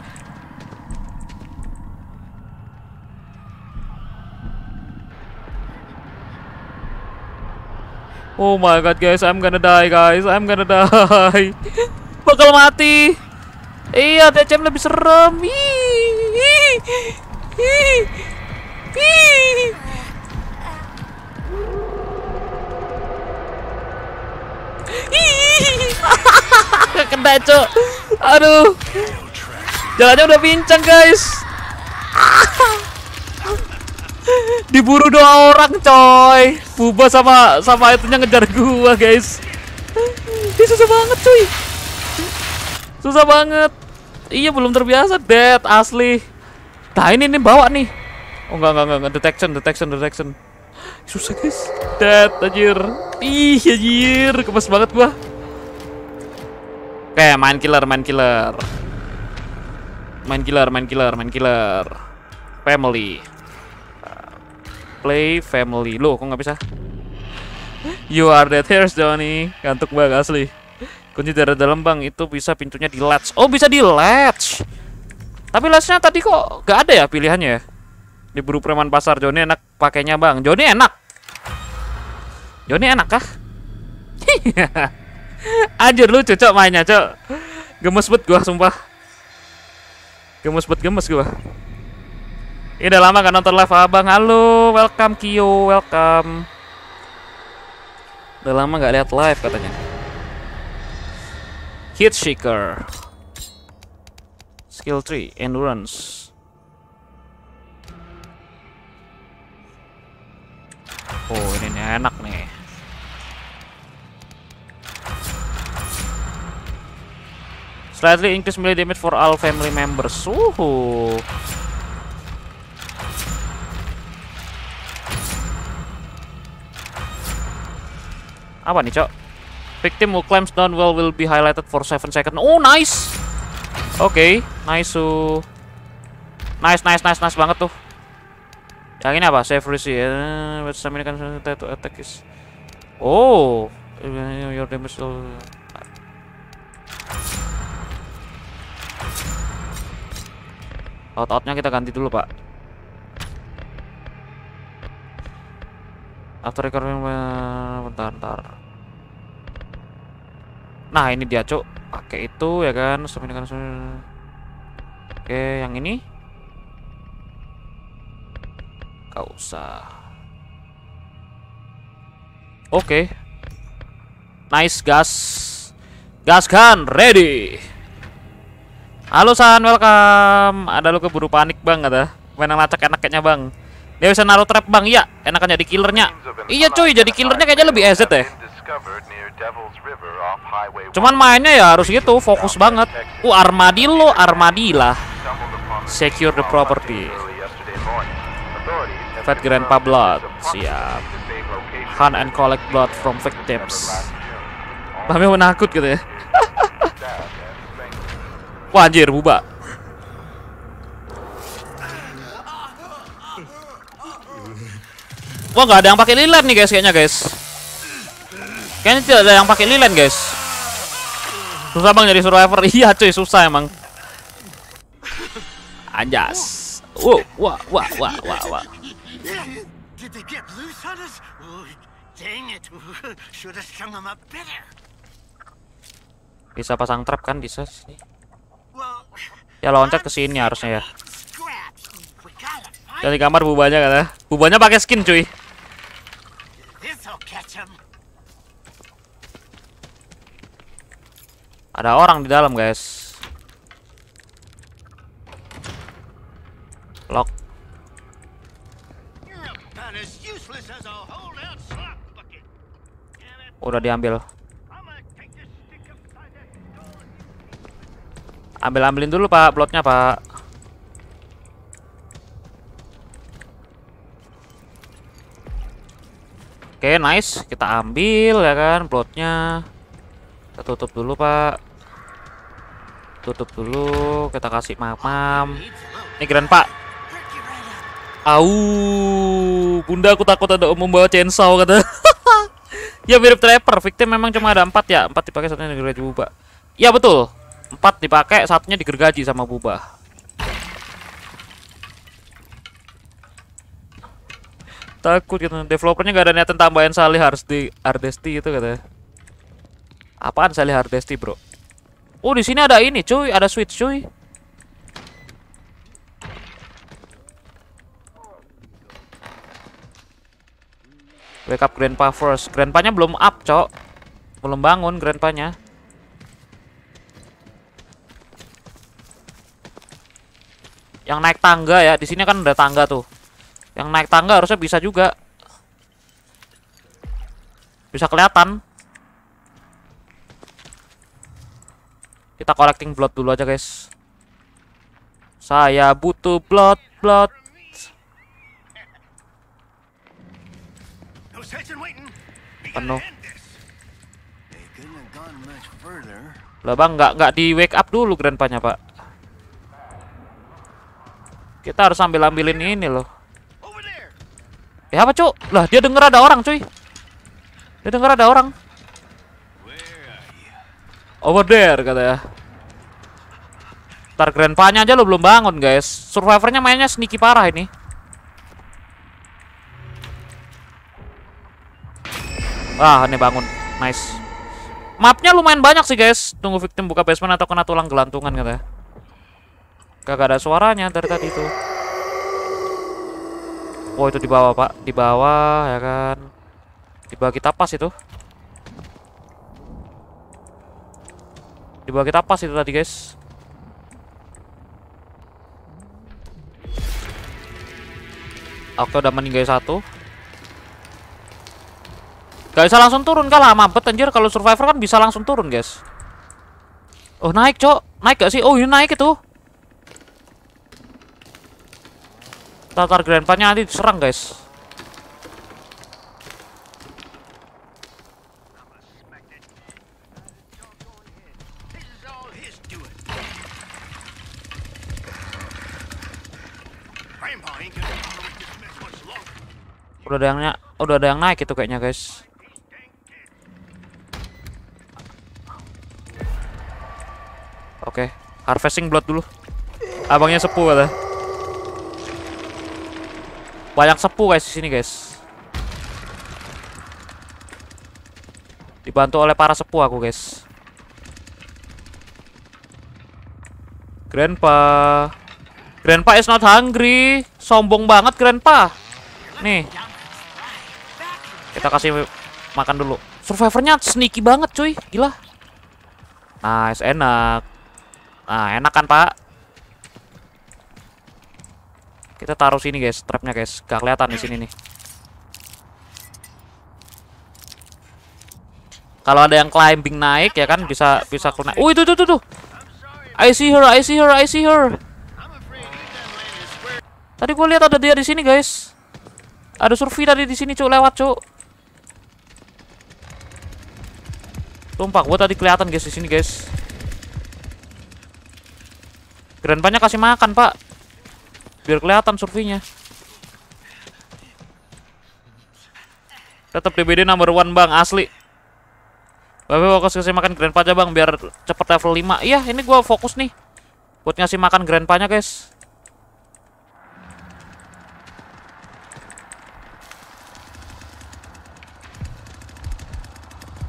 Oh my god guys, I'm gonna die guys, I'm gonna die. [LAUGHS] Bakal mati. Iya, TCM lebih serem. [LAUGHS] Kena cok. Aduh. Jalannya udah pincang guys. [LAUGHS] Diburu dua orang, coy. Buba sama sama itunya ngejar gua, guys. Ini susah banget, cuy. Susah banget. Iya, belum terbiasa, dead asli. Nah, ini nih bawa nih. Oh, enggak, enggak, enggak, detection, detection, detection. Susah, guys. Dead, anjir. Ih, anjir, kemas banget gua. Oke, main killer, main killer. Main killer, main killer, main killer. Family play family. Loh, kok gak bisa? You are dead here, Johnny. Gantuk banget asli. Kunci dari dalam bang itu bisa pintunya di latch. Oh, bisa di latch. Tapi latchnya tadi kok gak ada ya pilihannya ya? Di buru preman pasar Johnny enak pakainya bang. Johnny enak. Johnny enak kah? [LAUGHS] Anjir lucu cocok mainnya cok. Gemes bet gua sumpah. Gemes bet gemes gua. Ini udah lama gak nonton live abang. Halo, welcome Kyo, welcome. Udah lama gak lihat live katanya. Heat Shaker. Skill 3, Endurance. Oh, ini, ini enak nih. Slightly increase melee damage for all family members. Suhu. Apa nih, Cok? Victim who climbs down well will be highlighted for 7 seconds. Oh, nice. Oke, okay, nice. Uh. Nice, nice, nice, nice banget tuh. Yang ini apa? Save Risi ya. But stamina saya to attack is. Oh, your damage will... Out-outnya kita ganti dulu, Pak. After recovering eh, bentar, bentar. Nah, ini dia, Cuk. Pakai itu ya kan. Oke, yang ini. Kau usah. Oke. Nice gas. Gas kan ready. Halo San, welcome. Ada lu keburu panik, Bang, ada. Main lacak enak kayaknya, Bang. Dia bisa naruh trap, Bang. Iya, enakan jadi killernya. Iya, cuy, jadi killernya kayaknya lebih ez deh. Ya. Cuman mainnya ya harus gitu, fokus banget. Uh, armadillo, Armadilla Secure the property. Fat Grandpa Blood, siap. Hunt and collect blood from victims. Tapi [LAUGHS] menakut gitu ya. Wah anjir, buba. Wah nggak ada yang pakai lilan nih guys kayaknya guys. Kayaknya tidak ada yang pakai lilin, guys. Susah bang jadi survivor. [LAUGHS] Iya, cuy, susah emang. Anjas. Wow, wah, wah, wah, wah, wah. Bisa pasang trap kan bisa sih. Ya loncat ke sini harusnya ya. Dari kamar bubanya kan ya. Bubanya pakai skin cuy. Ada orang di dalam, guys. Lock. Udah diambil. Ambil ambilin dulu pak plotnya pak. Oke okay, nice kita ambil ya kan plotnya. Kita tutup dulu pak tutup dulu kita kasih mamam ini keren pak au bunda aku takut ada umum bawa chainsaw kata [LAUGHS] ya mirip trapper victim memang cuma ada empat ya empat dipakai satunya digergaji buba ya betul empat dipakai satunya digergaji sama buba takut gitu developernya nggak ada niatan tambahin Salih harus di Hardesti itu kata. apaan Salih Hardesti bro Oh, di sini ada ini, cuy. Ada switch, cuy. Wake up grandpa first. Grandpanya belum up, cok. Belum bangun grandpanya. Yang naik tangga ya. Di sini kan ada tangga tuh. Yang naik tangga harusnya bisa juga. Bisa kelihatan. Kita collecting blood dulu aja guys Saya butuh blood Blood Penuh Lah bang nggak nggak di wake up dulu grandpanya pak Kita harus ambil ambilin ini loh Eh apa cuy? Lah dia denger ada orang cuy Dia denger ada orang Over there kata ya. Ntar grandpa nya aja lo belum bangun guys. Survivornya mainnya sneaky parah ini. Wah, ini bangun. Nice. Mapnya lumayan banyak sih guys. Tunggu victim buka basement atau kena tulang gelantungan kata. Ya. Kagak ada suaranya dari tadi itu. Oh itu di bawah, Pak. Di bawah ya kan. Di bawah kita pas itu. Di bawah kita pas itu tadi, guys. Oke, udah meninggal satu. Gak bisa langsung turun kalah mampet anjir kalau survivor kan bisa langsung turun, guys. Oh, naik, Cok. Naik gak sih? Oh, ini iya, naik itu. Tatar Grandpa-nya nanti diserang, guys. Udah ada yang udah ada yang naik itu kayaknya, guys. Oke, okay. harvesting blood dulu. Abangnya sepuh kata. Banyak sepuh guys di sini, guys. Dibantu oleh para sepuh aku, guys. Grandpa. Grandpa is not hungry. Sombong banget Grandpa. Nih. Kita kasih makan dulu. Survivornya sneaky banget cuy, gila. Nice, enak. Nah, enak kan pak? Kita taruh sini guys, trapnya guys. Gak kelihatan di sini nih. Kalau ada yang climbing naik ya kan bisa bisa kena. Oh itu tuh tuh tuh. I see her, I see her, I see her. Tadi gua lihat ada dia di sini guys. Ada survei tadi di sini cuk lewat cuk. Sumpah gue tadi kelihatan guys di sini guys. banyak kasih makan, Pak. Biar kelihatan surveinya. Tetap DBD number one, Bang, asli. Babe fokus kasih makan grandpa aja, Bang, biar cepet level 5. Iya, ini gua fokus nih buat ngasih makan grandpanya, guys.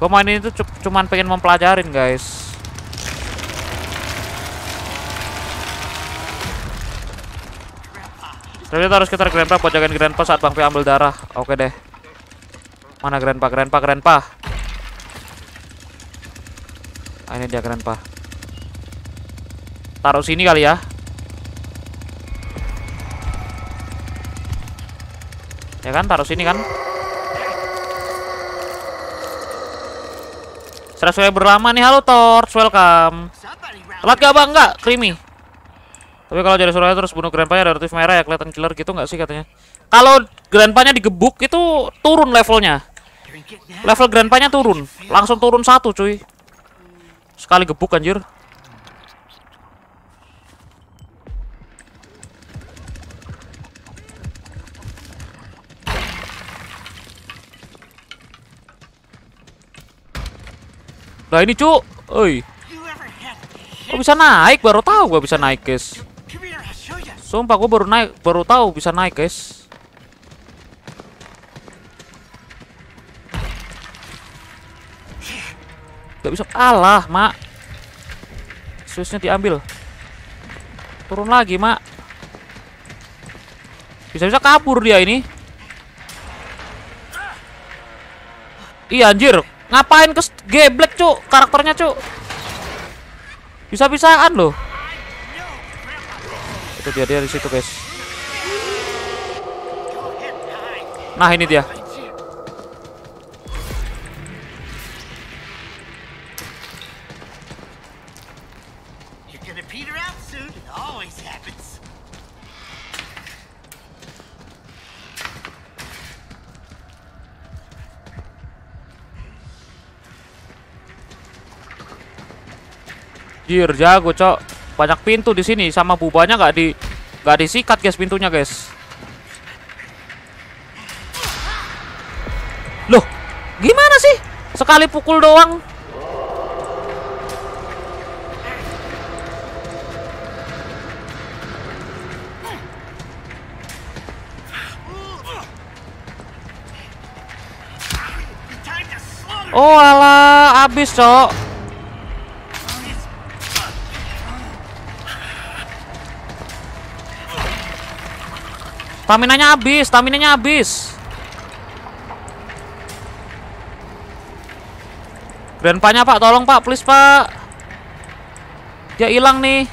Gue main ini tuh cuman pengen mempelajarin guys. Ternyata harus kita Grandpa buat jagain Grandpa saat Bang P ambil darah. Oke deh. Mana Grandpa? Grandpa, Grandpa. Ah, ini dia Grandpa. Taruh sini kali ya. Ya kan, taruh sini kan? subscriber berlama nih. Halo Torch, welcome. Telat gak bang? Enggak, creamy. Tapi kalau jadi suruhnya terus bunuh grandpanya relatif merah ya kelihatan killer gitu nggak sih katanya? Kalau grandpanya digebuk itu turun levelnya. Level grandpanya turun, langsung turun satu cuy. Sekali gebuk anjir. Nah ini cu, oi. Kok bisa naik? Baru tahu gue bisa naik, guys. Sumpah gue baru naik, baru tahu bisa naik, guys. Gak bisa. kalah, Mak. Swissnya diambil. Turun lagi, Mak. Bisa-bisa kabur dia ini. Iya anjir, Ngapain ke geblek, Cuk? Karakternya, cu Bisa-bisaan loh. Itu dia dia di situ, guys. Nah, ini dia. Anjir, jago, Cok. Banyak pintu di sini sama bubanya nggak di nggak disikat, guys, pintunya, guys. Loh, gimana sih? Sekali pukul doang. Oh alah, abis cok. stamina habis, stamina habis. Grandpanya Pak. Tolong, Pak. Please, Pak. Dia hilang nih.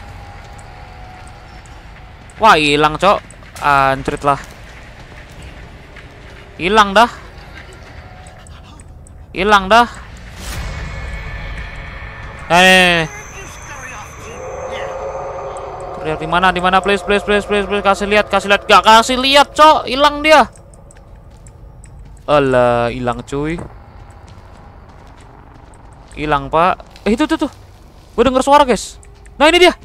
Wah, hilang, Cok. Anjrit lah. Hilang dah. Hilang dah. Eh, lihat di mana di mana please please please please please kasih lihat kasih lihat gak kasih lihat cok hilang dia allah hilang cuy hilang pak eh itu tuh tuh gue denger suara guys nah ini dia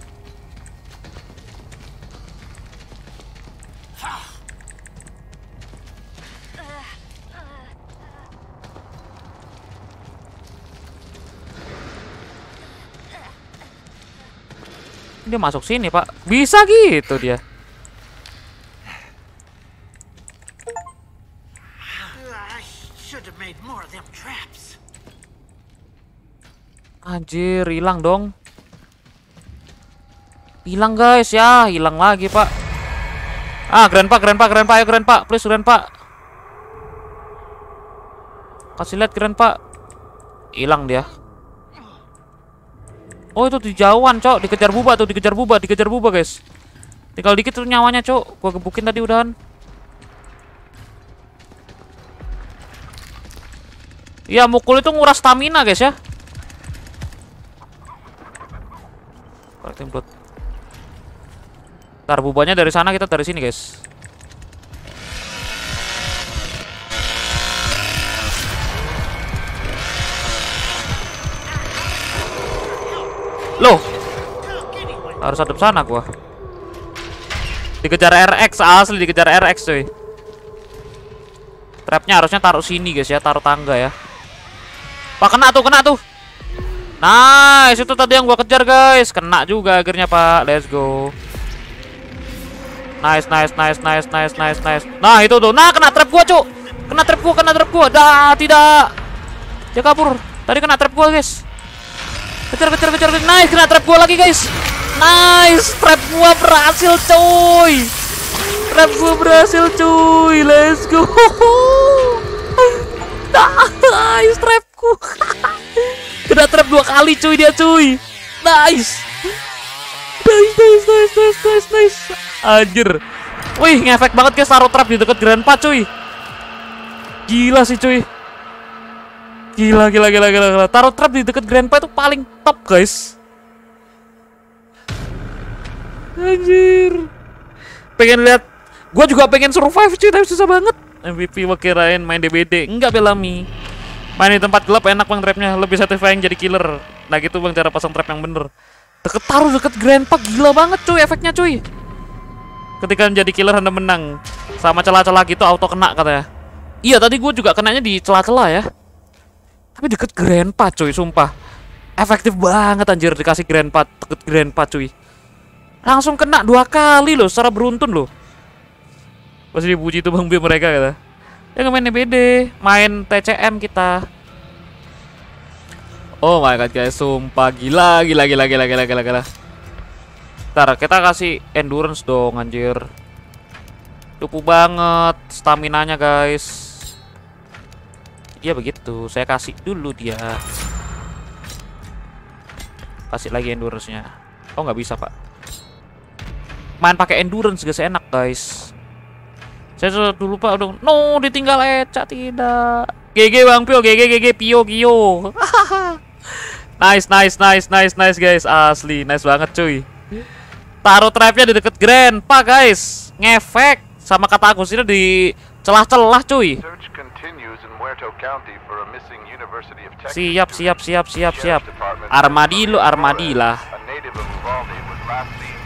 dia masuk sini, Pak. Bisa gitu dia. Anjir, hilang dong. Hilang guys ya, hilang lagi, Pak. Ah, keren keren pak pak keren pak ayo pak please keren pak Kasih lihat keren pak Hilang dia. Oh itu dijauhan cok Dikejar buba tuh Dikejar buba Dikejar buba guys Tinggal dikit tuh nyawanya cok Gue gebukin tadi udahan Ya mukul itu nguras stamina guys ya Ntar bubanya dari sana kita dari sini guys Harus hadap sana gua. Dikejar RX asli dikejar RX cuy. Trapnya harusnya taruh sini guys ya, taruh tangga ya. Pak kena tuh, kena tuh. Nice, itu tadi yang gua kejar guys. Kena juga akhirnya, Pak. Let's go. Nice, nice, nice, nice, nice, nice, nice. Nah, itu tuh. Nah, kena trap gua, Cuk. Kena trap gua, kena trap gua. Dah, tidak. Dia kabur. Tadi kena trap gua, guys. Kejar, kejar, kejar, kejar. Nice, kena trap gua lagi, guys. Nice, trap gua berhasil cuy. Trap gua berhasil cuy. Let's go. [LAUGHS] Nice trapku. [LAUGHS] Kena trap dua kali cuy dia cuy. Nice. Nice, nice, nice, nice, nice, nice. Anjir. Wih, ngefek banget guys taruh trap di dekat Grandpa cuy. Gila sih cuy. Gila, gila, gila, gila, gila. Taruh trap di dekat Grandpa itu paling top, guys. Anjir. Pengen lihat Gue juga pengen survive cuy, tapi susah banget. MVP gue kirain main DBD. Enggak Bellamy. Main di tempat gelap enak bang trapnya, lebih satisfying jadi killer. Nah gitu bang cara pasang trap yang bener. Deket taruh deket grandpa gila banget cuy efeknya cuy. Ketika menjadi killer anda menang. Sama celah-celah gitu auto kena katanya. Iya tadi gue juga kenanya di celah-celah ya. Tapi deket grandpa cuy sumpah. Efektif banget anjir dikasih grandpa deket grandpa cuy. Langsung kena dua kali loh secara beruntun loh. Pasti dipuji tuh Bang B mereka kata. Ya nggak main BD, main TCM kita. Oh my god guys, sumpah gila gila gila gila gila gila gila. Ntar kita kasih endurance dong anjir. Cukup banget stamina-nya guys. Iya begitu, saya kasih dulu dia. Kasih lagi endurance-nya. Oh nggak bisa pak main pakai endurance guys enak guys saya sudah lupa dong no ditinggal Eca tidak GG Bang Pio GG GG Pio Pio [LAUGHS] nice nice nice nice nice guys asli nice banget cuy taruh trapnya di deket Grand Pak guys ngefek sama kata aku sini di celah-celah cuy siap siap siap siap siap armadillo Armadilah.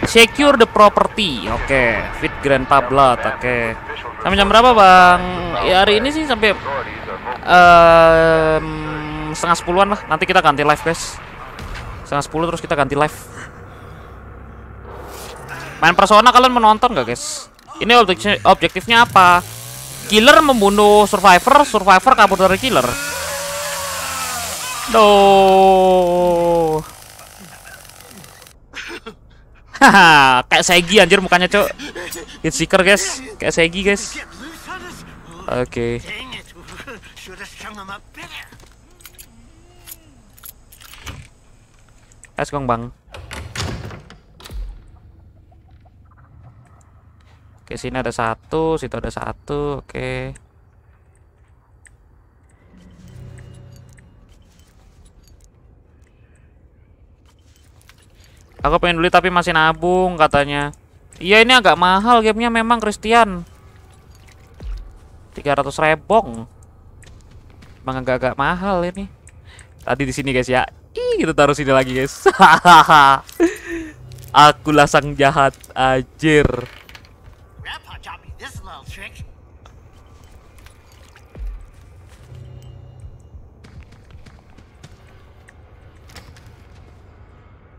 Secure the property. Oke, okay. Fit Grand blood Oke. Okay. Sampai jam berapa, Bang? Ya hari ini sih sampai um, setengah sepuluhan lah. Nanti kita ganti live, guys. Setengah sepuluh terus kita ganti live. Main persona kalian menonton nggak, guys? Ini objektifnya, objektifnya apa? Killer membunuh survivor, survivor kabur dari killer. Duh. Haha, kayak Segi anjir mukanya, Cok. Hit seeker, guys. Kayak Segi, guys. Oke. Okay. Es go, Bang. Oke, sini ada satu, situ ada satu. Oke. Okay. Aku pengen beli tapi masih nabung katanya. Iya ini agak mahal gamenya memang Christian. 300 rebong. Emang agak-agak mahal ini. Tadi di sini guys ya. Ih, kita taruh sini lagi guys. [LAUGHS] Akulah sang jahat, ajir.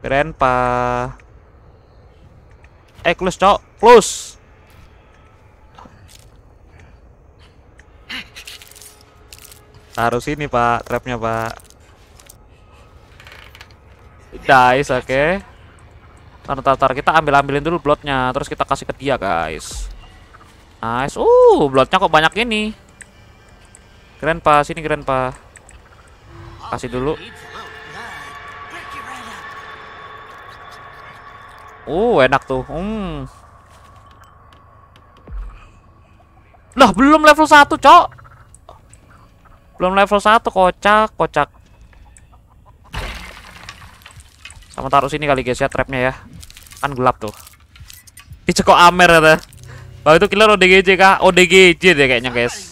Keren, Pak. Eh, close, cok. Close. Harus ini, Pak. Trapnya, Pak. Guys, oke. Okay. Tata Kita ambil-ambilin dulu bloodnya. Terus kita kasih ke dia, guys. Nice. Uh, bloodnya kok banyak ini. Keren, Pak. Sini, keren, Pak. Kasih dulu. Uh, enak tuh. Hmm. Lah, belum level 1, Cok. Belum level 1, kocak, kocak. Sama taruh sini kali guys ya trapnya ya. Kan gelap tuh. Dicekok Amer ya. Wah, itu killer ODGJ kah? ODGJ deh kayaknya, guys.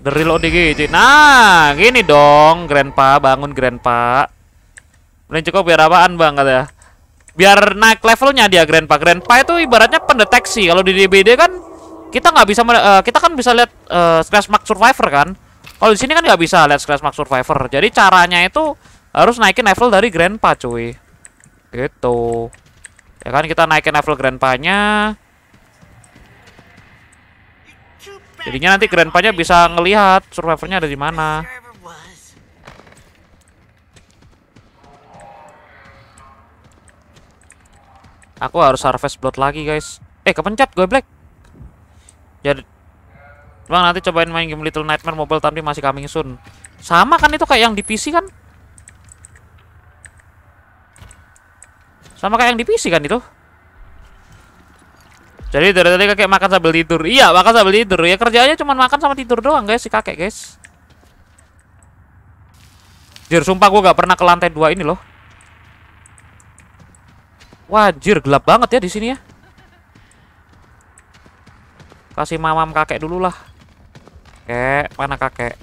The real ODGJ. Nah, gini dong, Grandpa, bangun Grandpa. Paling cukup biar apaan bang ya Biar naik levelnya dia Grandpa. Grandpa itu ibaratnya pendeteksi. Kalau di DBD kan kita nggak bisa uh, kita kan bisa lihat uh, scratch mark survivor kan. Kalau di sini kan nggak bisa lihat scratch mark survivor. Jadi caranya itu harus naikin level dari Grandpa cuy. Gitu. Ya kan kita naikin level Grandpanya. Jadinya nanti Grandpanya bisa ngelihat survivornya ada di mana. Aku harus harvest blood lagi guys Eh kepencet gue black Jadi Bang nanti cobain main game Little Nightmare Mobile tapi masih coming soon Sama kan itu kayak yang di PC kan Sama kayak yang di PC kan itu Jadi dari tadi kakek makan sambil tidur Iya makan sambil tidur Ya kerjanya cuma makan sama tidur doang guys si kakek guys Jir sumpah gue gak pernah ke lantai dua ini loh Wajir gelap banget ya di sini ya. Kasih mamam kakek dulu lah. Kakek, mana kakek?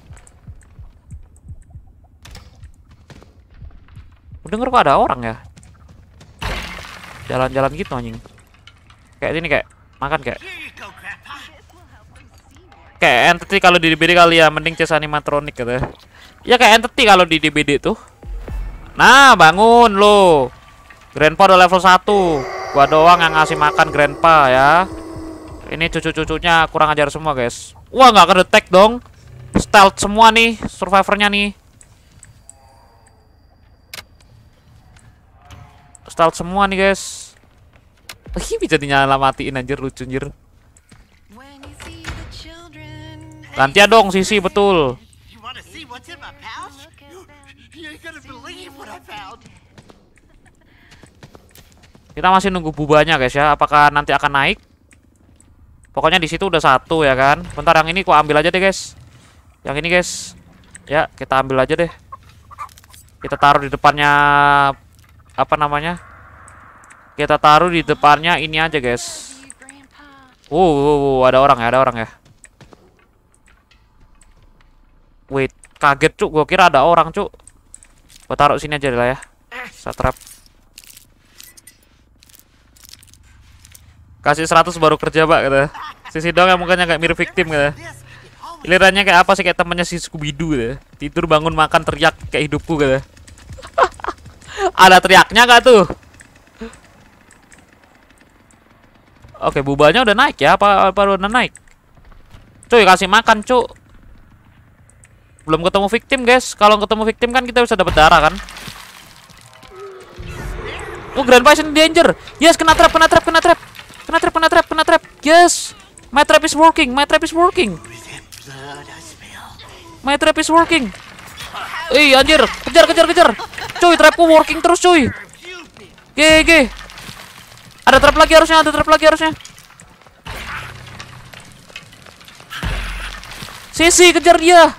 Dengar kok ada orang ya? Jalan-jalan gitu anjing. Kayak ini kayak makan kayak. Kayak entity kalau di DBD kali ya mending chase animatronic gitu ya. Iya, kayak entity kalau di DBD tuh. Nah, bangun loh. Grandpa udah level 1 Gua doang yang ngasih makan Grandpa ya Ini cucu-cucunya kurang ajar semua guys Wah nggak kedetek dong Stealth semua nih Survivornya nih Stealth semua nih guys Ih bisa dinyala matiin anjir lucu anjir a dong sisi betul kita masih nunggu bubanya guys ya. Apakah nanti akan naik? Pokoknya di situ udah satu ya kan. Bentar yang ini kok ambil aja deh guys. Yang ini guys. Ya, kita ambil aja deh. Kita taruh di depannya apa namanya? Kita taruh di depannya ini aja guys. uh, uh, ada orang ya, ada orang ya. Wait, kaget cuk, gua kira ada orang cuk. Gua taruh sini aja deh lah ya. Satrap. Kasih 100 baru kerja, Pak, kata. Sisi dong yang mukanya kayak mirip victim kata. Gilirannya kayak apa sih kayak temannya si Scooby Doo kata. Tidur bangun makan teriak kayak hidupku kata. [LAUGHS] Ada teriaknya gak tuh? Oke, bubanya udah naik ya? Apa, baru udah naik? Cuy, kasih makan, cuy. Belum ketemu victim, guys. Kalau ketemu victim kan kita bisa dapat darah kan? Oh, Grand Poison Danger. Yes, kena trap, kena trap, kena trap. Kena trap, kena trap, kena trap. Yes. My trap is working. My trap is working. My trap is working. Ih, anjir. Kejar, kejar, kejar. Cuy, trapku working terus, cuy. GG. Ada trap lagi harusnya, ada trap lagi harusnya. Sisi, kejar dia.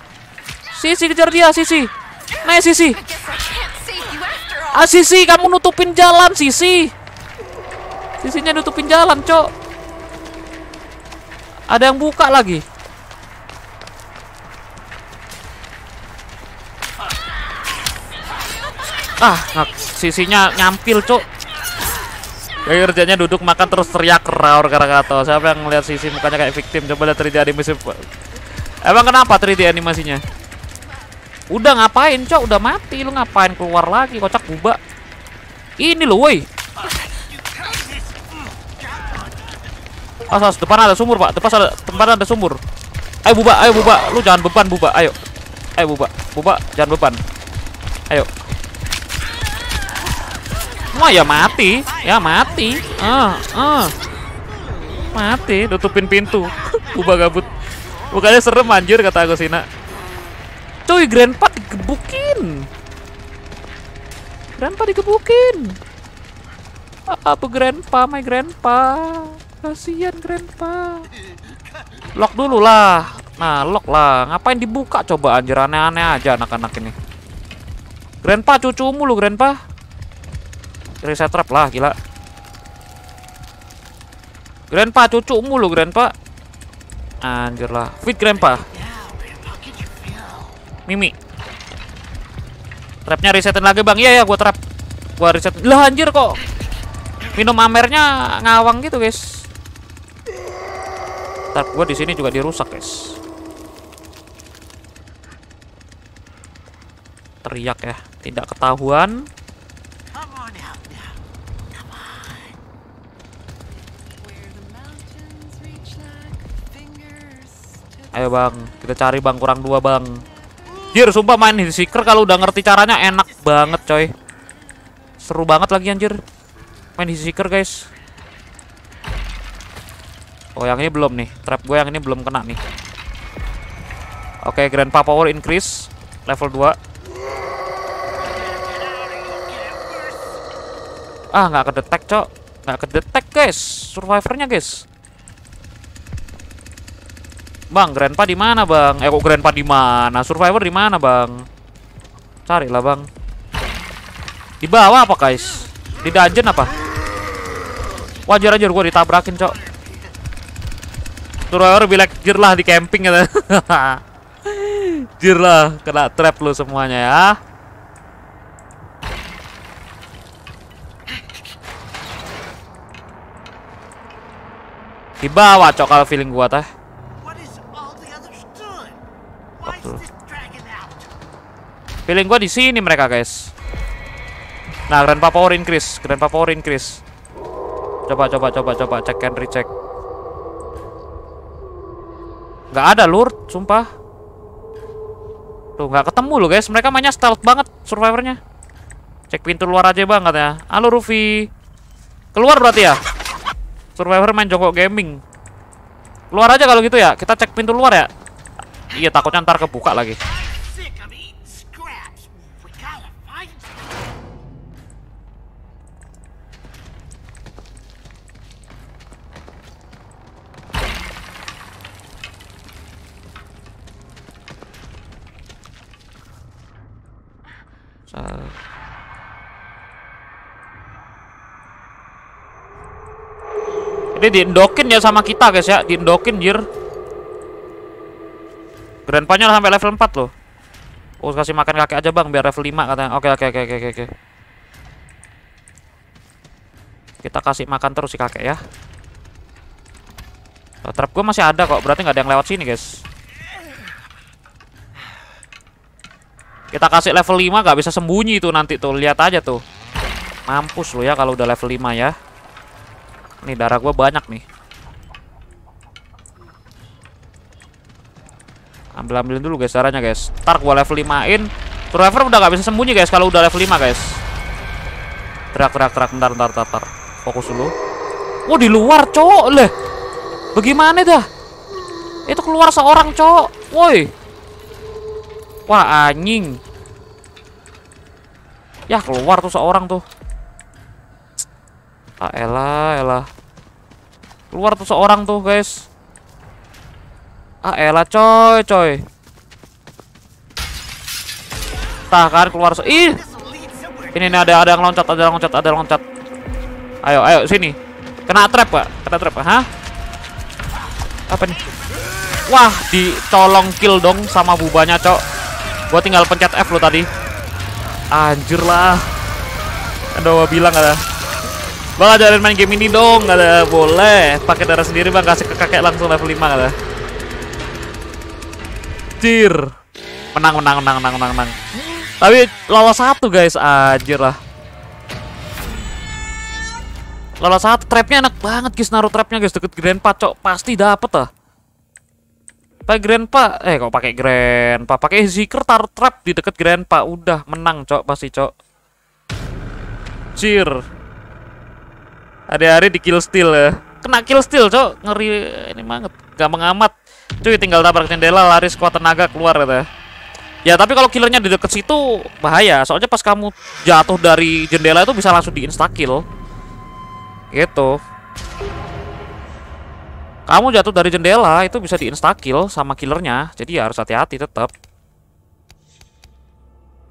Sisi, kejar dia, Sisi. Nice, nah, Sisi. Ah, Sisi, kamu nutupin jalan, Sisi. Sisinya nutupin jalan, Cok. Ada yang buka lagi. Ah, ngak. sisinya nyampil, Cok. Ya, kerjanya duduk makan terus teriak raur karakato. Siapa yang ngeliat sisi mukanya kayak victim? Coba lihat 3D animasi. Emang kenapa 3D animasinya? Udah ngapain, Cok? Udah mati. Lu ngapain keluar lagi? Kocak buba. Ini loh, woi. Awas, awas, depan ada sumur, Pak. Depan ada tempat ada sumur. Ayo buba, ayo buba. Lu jangan beban buba, ayo. Ayo buba. Buba jangan beban. Ayo. Wah, ya mati. Ya mati. Ah, ah. Mati, tutupin pintu. buba gabut. Bukannya serem anjir kata Agusina. Cuy, grandpa dikebukin, digebukin. Grandpa digebukin. Ah, ah, apa grandpa, my grandpa? Kasihan grandpa. Lock dulu lah. Nah, lock lah. Ngapain dibuka coba anjir aneh-aneh aja anak-anak ini. Grandpa cucumu mulu grandpa. Reset trap lah gila. Grandpa cucumu mulu grandpa. Anjir lah. Fit grandpa. Mimi. Trapnya resetin lagi bang. Iya ya gua trap. Gua reset. Lah anjir kok. Minum amernya ngawang gitu guys. Ntar gue di sini juga dirusak, guys. Teriak ya, tidak ketahuan. Ayo bang, kita cari bang kurang dua bang. Jir, sumpah main seeker kalau udah ngerti caranya enak banget coy. Seru banget lagi anjir. Main seeker guys. Oh yang ini belum nih Trap gue yang ini belum kena nih Oke okay, grandpa power increase Level 2 Ah gak kedetek cok Nggak kedetek guys Survivornya guys Bang, grandpa di mana, Bang? Eh, kok grandpa di mana? Survivor di mana, Bang? Carilah, Bang. Di bawah apa, guys? Di dungeon apa? Wajar aja gue ditabrakin, Cok. Turun bilang jir lah di camping kata. [LAUGHS] jir lah kena trap lu semuanya ya. Di bawah cokal feeling gua teh. Feeling gua di sini mereka, guys. Nah, Grandpa Power increase, Grandpa Power increase. Coba coba coba coba cek and recheck. Gak ada lur, sumpah. Tuh, gak ketemu lo guys. Mereka mainnya stealth banget survivornya. Cek pintu luar aja banget ya. Halo Rufi. Keluar berarti ya? Survivor main jongkok gaming. Keluar aja kalau gitu ya. Kita cek pintu luar ya. Iya, takutnya ntar kebuka lagi. Eh. ini diendokin ya sama kita guys ya Diendokin jir Grandpanya udah sampai level 4 loh Oh kasih makan kakek aja bang biar level 5 katanya Oke oke oke oke oke Kita kasih makan terus si kakek ya Trap gue masih ada kok Berarti nggak ada yang lewat sini guys Kita kasih level 5 gak bisa sembunyi tuh nanti tuh. Lihat aja tuh. Mampus lu ya kalau udah level 5 ya. Nih darah gue banyak nih. Ambil-ambilin dulu guys darahnya guys. Ntar gue level 5-in. Survivor udah gak bisa sembunyi guys kalau udah level 5 guys. Terak terak terak, ntar ntar ntar. ntar. Fokus dulu. Wah di luar cowok leh. Bagaimana dah? Itu keluar seorang cowok. Woi. Wah anjing Ya keluar tuh seorang tuh Ah elah elah Keluar tuh seorang tuh guys Ah elah coy coy Tah kan keluar so Ih Ini nih ada ada yang loncat ada yang loncat ada yang loncat Ayo ayo sini Kena trap pak Kena trap Hah? Apa nih? Wah dicolong kill dong sama bubanya cok Gua tinggal pencet F lo tadi. Anjir lah. Aduh, bilang ada. Bang ajarin main game ini dong, nggak ada boleh. Pakai darah sendiri bang, kasih ke kakek langsung level 5 ada. Cir. Menang, menang, menang, menang, menang, menang. Tapi lolos satu guys, anjir lah. Lolos satu, trapnya enak banget guys, naruh trapnya guys, deket grand Pacok pasti dapet lah. Pakai grandpa, eh kok pakai grandpa, pakai Zikr tar trap di deket grandpa. Udah menang, Cok, pasti, Cok. Cir. Hari-hari di kill steal ya. Kena kill steal, Cok. Ngeri ini banget. Gak mengamat. Cuy, tinggal tabrak jendela, lari sekuat tenaga keluar kata. Gitu ya. ya, tapi kalau killernya di deket situ bahaya. Soalnya pas kamu jatuh dari jendela itu bisa langsung di insta kill. Gitu. Kamu jatuh dari jendela itu bisa di insta kill sama killernya. Jadi ya harus hati-hati tetap.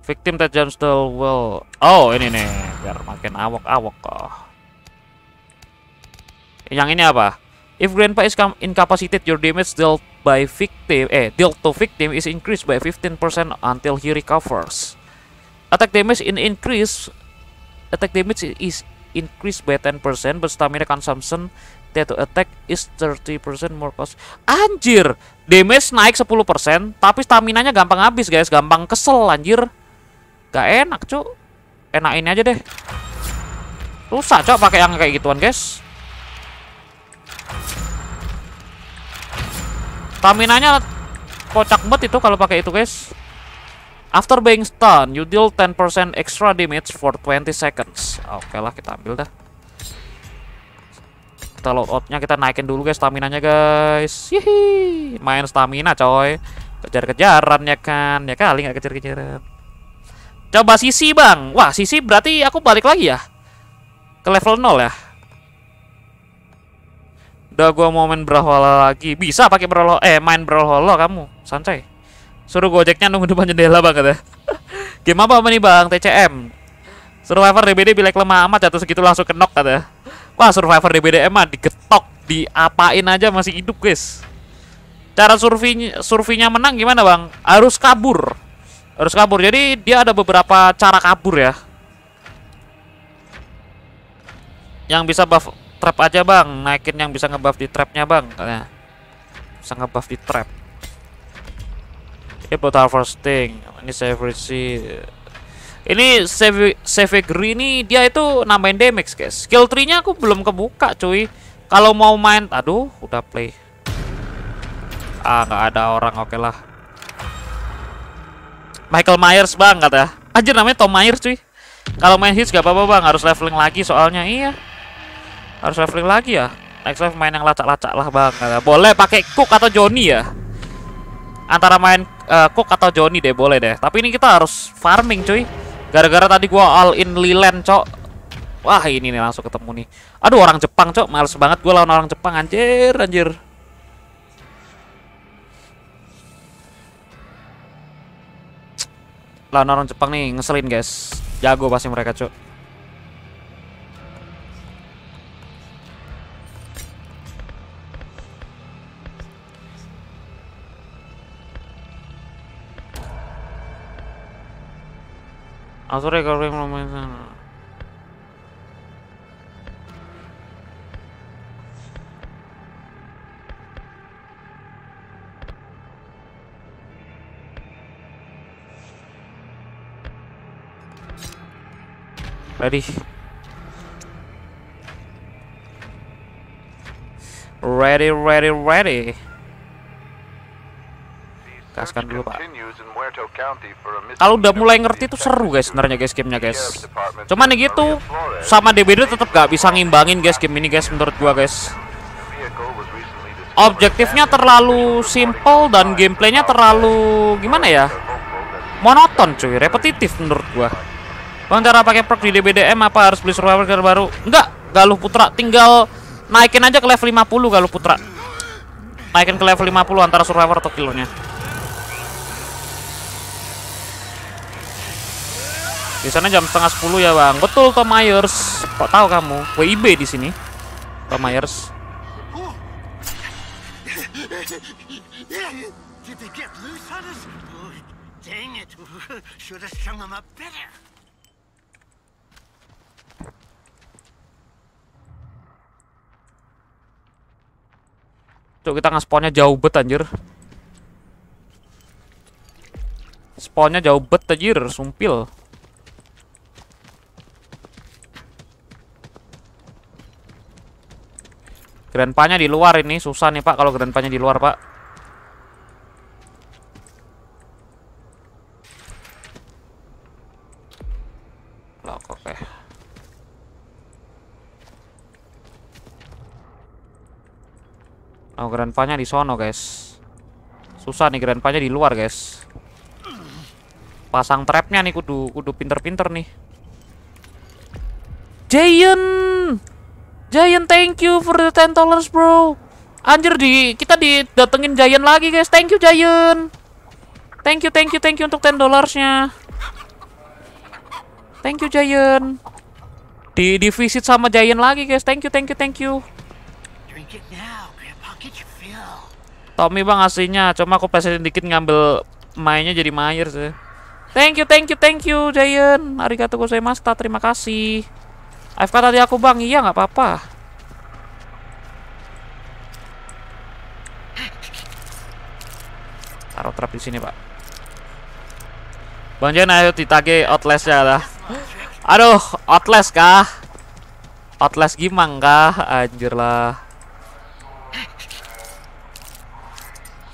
Victim that jumps the well. Oh, ini nih biar makin awok-awok kok. Yang ini apa? If grandpa is incapacitated, your damage dealt by victim eh dealt to victim is increased by 15% until he recovers. Attack damage in increase attack damage is increased by 10% but stamina consumption to attack is 30% more cost. Anjir, damage naik 10%, tapi stamina-nya gampang habis, guys. Gampang kesel, anjir. Gak enak, cu Enak ini aja deh. Rusak, cok pakai yang kayak gituan, guys. Stamina-nya kocak banget itu kalau pakai itu, guys. After being stunned, you deal 10% extra damage for 20 seconds. Oke okay lah, kita ambil dah. Kita load outnya kita naikin dulu guys staminanya guys. Hihi, main stamina coy. Kejar-kejaran ya kan. Ya kali nggak kejar-kejaran. Coba sisi bang. Wah sisi berarti aku balik lagi ya ke level 0 ya. Udah gua mau main brawlhalla lagi. Bisa pakai brawlhalla eh main brawlhalla kamu. Santai. Suruh gojeknya nunggu depan jendela banget ya. [LAUGHS] Game apa nih Bang? TCM. Survivor DBD bilek lemah amat jatuh segitu langsung kenok kata. Wah, survivor DBDM mah digetok, diapain aja masih hidup, guys. Cara survei surveinya menang gimana, Bang? Harus kabur. Harus kabur. Jadi dia ada beberapa cara kabur ya. Yang bisa buff trap aja, Bang. Naikin yang bisa ngebuff di trapnya, Bang. Bisa ngebuff di trap. Ini buat harvesting. Ini saya versi. Ini Green ini dia itu nambahin damage, guys. Skill tree-nya aku belum kebuka, cuy. Kalau mau main, aduh, udah play. Ah, nggak ada orang, oke okay lah. Michael Myers banget ya. Aja namanya Tom Myers, cuy. Kalau main hits gak apa-apa, Bang. Harus leveling lagi soalnya. Iya. Harus leveling lagi ya. Next level main yang lacak-lacak lah, Bang. Ya. Boleh pakai Cook atau Johnny ya. Antara main uh, Cook atau Johnny deh, boleh deh. Tapi ini kita harus farming, cuy. Gara-gara tadi gua all in Lilen, cok. Wah, ini nih langsung ketemu nih. Aduh, orang Jepang, cok. Males banget gua lawan orang Jepang, anjir, anjir. Lawan orang Jepang nih ngeselin, guys. Jago pasti mereka, cok. I thought I got my... Ready? Ready, ready, ready. kaskan dulu pak kalau udah mulai ngerti tuh seru guys sebenarnya guys gamenya guys cuman nih gitu sama DBD tetap gak bisa ngimbangin guys game ini guys menurut gua guys objektifnya terlalu simple dan gameplaynya terlalu gimana ya monoton cuy repetitif menurut gua Bang cara pakai perk di DBDM apa harus beli survivor gear baru? Enggak, Galuh Putra tinggal naikin aja ke level 50 Galuh Putra. Naikin ke level 50 antara survivor atau kilonya. Di sana jam setengah sepuluh ya bang. Betul Tom Myers. Kok tahu kamu? WIB di sini. Tom Myers. Cuk, kita ngasponnya jauh bet anjir. Spawnnya jauh bet anjir, sumpil. Grandpanya di luar ini susah nih Pak kalau grandpanya di luar Pak. oke. Oh grandpanya di sono guys. Susah nih grandpanya di luar guys. Pasang trapnya nih kudu kudu pinter-pinter nih. Giant Giant thank you for the ten dollars bro Anjir di Kita didatengin Giant lagi guys Thank you Giant Thank you thank you thank you untuk 10 dollarsnya Thank you Giant Di divisit sama Giant lagi guys Thank you thank you thank you Tommy bang aslinya Cuma aku pesenin dikit ngambil mainnya jadi mayer sih Thank you, thank you, thank you, Giant. Arigato gozaimasu, terima kasih. AFK tadi aku bang, iya nggak apa-apa. Taruh trap di sini pak. Bang Jen ayo ditage ya lah. Aduh, outlast kah? Outlast gimang kah? Anjir lah.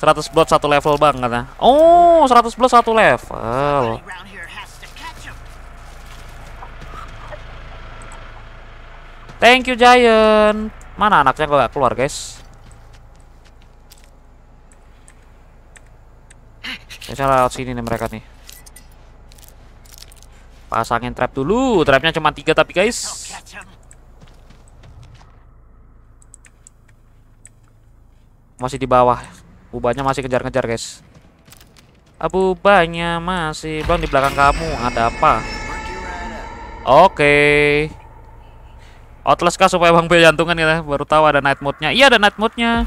100 blood satu level bang katanya. Oh, 100 blood satu level. Thank you Giant. Mana anaknya kok gak keluar, guys? Biasanya lewat sini nih mereka nih. Pasangin trap dulu. Trapnya cuma tiga tapi guys. Masih di bawah. Ubahnya masih kejar-kejar guys. Abu banyak masih bang di belakang kamu ada apa? Oke. Okay. Outlast kah supaya Bang Bill jantungan kita ya? baru tahu ada night mode-nya. Iya ada night mode-nya.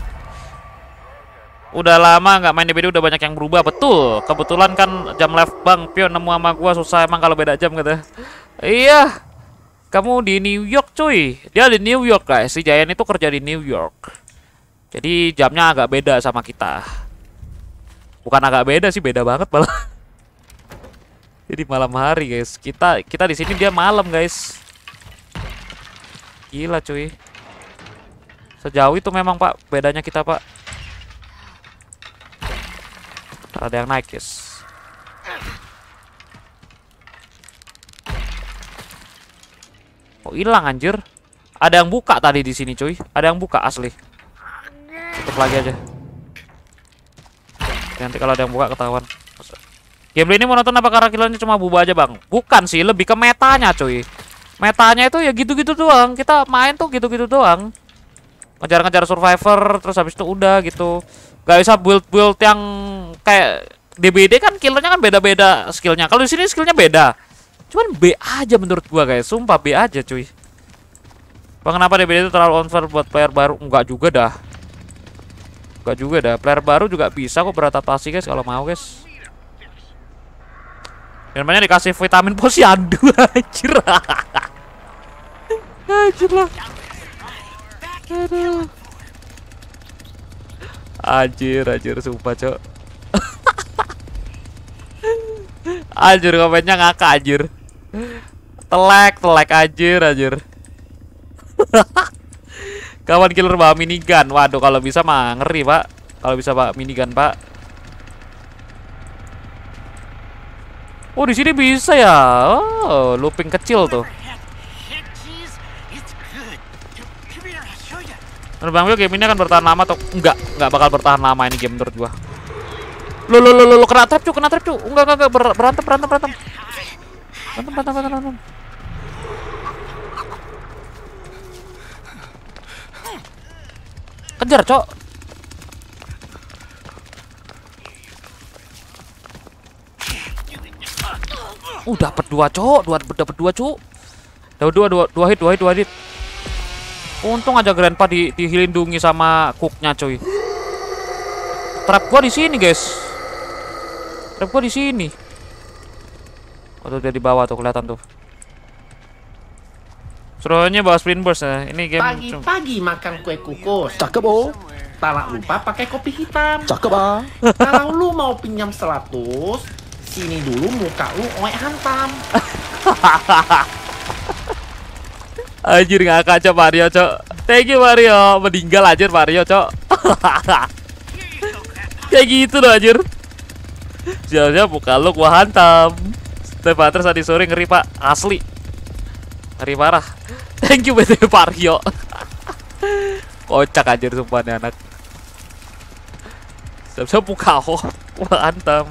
Udah lama nggak main DBD udah banyak yang berubah betul. Kebetulan kan jam left Bang pion nemu sama gua susah emang kalau beda jam gitu. Iya. Kamu di New York cuy. Dia di New York guys. Si Jayan itu kerja di New York. Jadi jamnya agak beda sama kita. Bukan agak beda sih, beda banget malah. [LAUGHS] Jadi malam hari guys. Kita kita di sini dia malam guys. Gila cuy. Sejauh itu memang pak bedanya kita pak. ada yang naik guys. Oh hilang anjir. Ada yang buka tadi di sini cuy. Ada yang buka asli. Tutup lagi aja. Nanti kalau ada yang buka ketahuan. game ini mau nonton apa karena cuma buba aja bang? Bukan sih, lebih ke metanya cuy metanya itu ya gitu-gitu doang kita main tuh gitu-gitu doang ngejar-ngejar survivor terus habis itu udah gitu gak bisa build-build yang kayak DBD kan killernya kan beda-beda skillnya kalau di sini skillnya beda cuman B aja menurut gua guys sumpah B aja cuy Bang, kenapa DBD itu terlalu unfair buat player baru enggak juga dah enggak juga dah player baru juga bisa kok beradaptasi guys kalau mau guys Gimana dikasih vitamin posyandu [LAUGHS] anjir. anjir lah. Aduh. Anjir, anjir sumpah, Cok. [LAUGHS] anjir komennya ngakak anjir. Telek, telek anjir, anjir. [LAUGHS] Kawan killer bawa minigun. Waduh, kalau bisa mah ngeri, Pak. Kalau bisa Pak minigun, Pak. Oh, di sini bisa ya. Oh, looping kecil tuh. Menurut gue game ini akan bertahan lama atau enggak? Enggak bakal bertahan lama ini game menurut gua. Lo lo lo lo kena trap cu, kena trap cu. Enggak enggak enggak berantem berantem berantem. Berantem berantem berantem. berantem. Kejar, Cok. Uh, dapat dua cok, dua dapat dua cok. Dapat dua, dua, dua hit, dua hit, dua hit. Untung aja Grandpa di, dihilindungi sama cooknya cuy Trap gua di sini guys. Trap gua di sini. Oh tuh dia di bawah tuh kelihatan tuh. Seruannya bawa spin burst ya. Ini game pagi-pagi makan kue kukus. Cakep oh. Tak lupa pakai kopi hitam. Cakep ah. Kalau lu mau pinjam 100, Sini dulu muka lu oe hantam. [LAUGHS] Anjir ngakak cok Mario cok. Thank you Mario, meninggal anjir Mario cok. [LAUGHS] Kayak gitu dong anjir. Siapa muka lu gua hantam. Step Hunter tadi sore ngeri pak, asli. Ngeri parah. [LAUGHS] Thank you BTW Mario. Kocak anjir sumpah nih anak. Siapa muka lu gua hantam.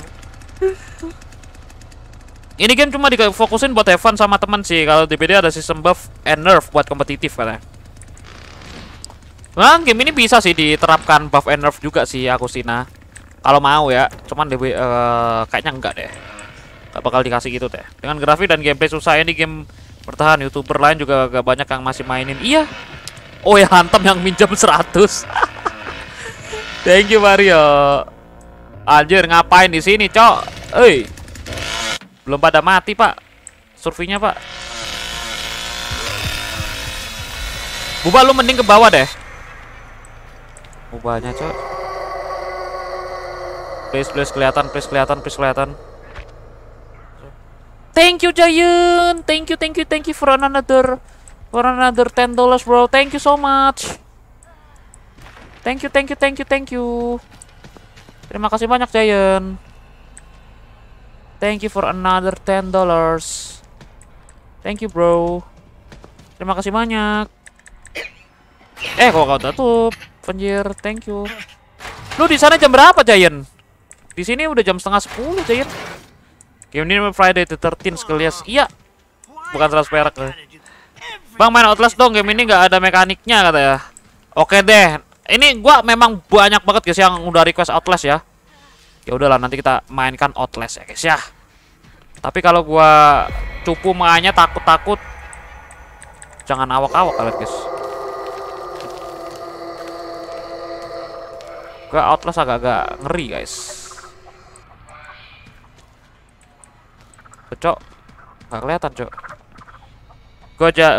Ini game cuma difokusin buat Evan sama teman sih. Kalau di PD ada sistem buff and nerf buat kompetitif katanya. Nah, game ini bisa sih diterapkan buff and nerf juga sih aku Sina. Kalau mau ya, cuman DB, uh, eh, kayaknya enggak deh. Gak bakal dikasih gitu deh. Dengan grafik dan gameplay susah ini game bertahan YouTuber lain juga gak banyak yang masih mainin. Iya. Oh ya, hantam yang minjem 100. [LAUGHS] Thank you Mario. Anjir, ngapain di sini, Cok? Hey. Belum pada mati, Pak. Surveinya, Pak. Buba lu mending ke bawah deh. Bubanya, Cok. Please, please kelihatan, please kelihatan, please kelihatan. Thank you, jayun, Thank you, thank you, thank you for another for another ten dollars, bro. Thank you so much. Thank you, thank you, thank you, thank you. Terima kasih banyak, jayun. Thank you for another ten dollars. Thank you, bro. Terima kasih banyak. Eh, kok kau tutup? Penjir, thank you. Lu di sana jam berapa, Giant? Di sini udah jam setengah sepuluh, Giant. Game ini Friday the 13 sekalias. Iya. Bukan seras perak. Eh. Bang, main Outlast dong. Game ini nggak ada mekaniknya, kata ya. Oke deh. Ini gua memang banyak banget guys yang udah request Outlast ya ya udahlah nanti kita mainkan outlast ya guys ya tapi kalau gua cupu makanya takut-takut jangan awak-awak kalian guys ke outlast agak-agak ngeri guys cocok nggak kelihatan cok gue ja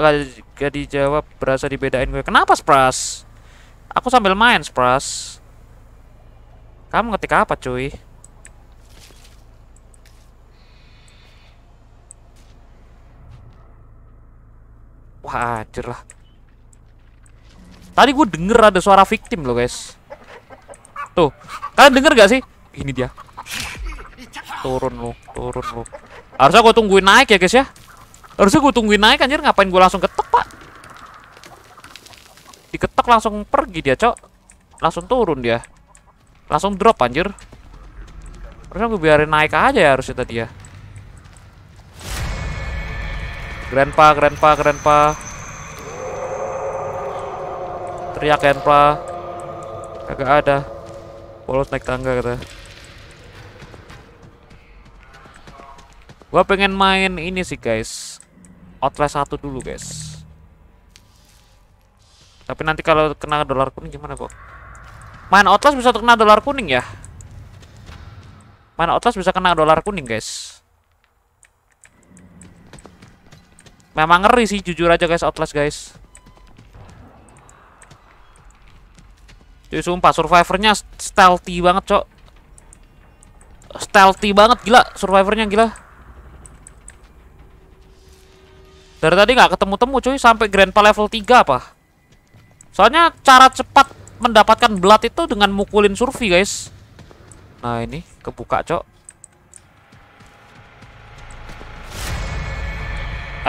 jawab gak berasa dibedain gue kenapa spras aku sambil main spras kamu ngetik apa cuy? Wah cerah lah Tadi gue denger ada suara victim loh guys Tuh Kalian denger gak sih? Ini dia Turun lo Turun lo Harusnya gue tungguin naik ya guys ya Harusnya gue tungguin naik anjir Ngapain gue langsung ketok pak Diketok langsung pergi dia cok Langsung turun dia Langsung drop anjir. Harusnya gue biarin naik aja ya harusnya tadi ya. Grandpa, grandpa, grandpa. Teriak grandpa. Kagak ada. Polos naik tangga kata. Gue pengen main ini sih guys. Outlast 1 dulu guys. Tapi nanti kalau kena dolar pun gimana kok? Main Outlast bisa terkena dolar kuning ya? Main Outlast bisa kena dolar kuning, guys. Memang ngeri sih, jujur aja guys, Outlast, guys. Cuy sumpah, survivornya stealthy banget, cok. Stealthy banget, gila. Survivornya gila. Dari tadi nggak ketemu-temu, cuy. Sampai grandpa level 3 apa? Soalnya cara cepat mendapatkan blood itu dengan mukulin Survi guys nah ini kebuka cok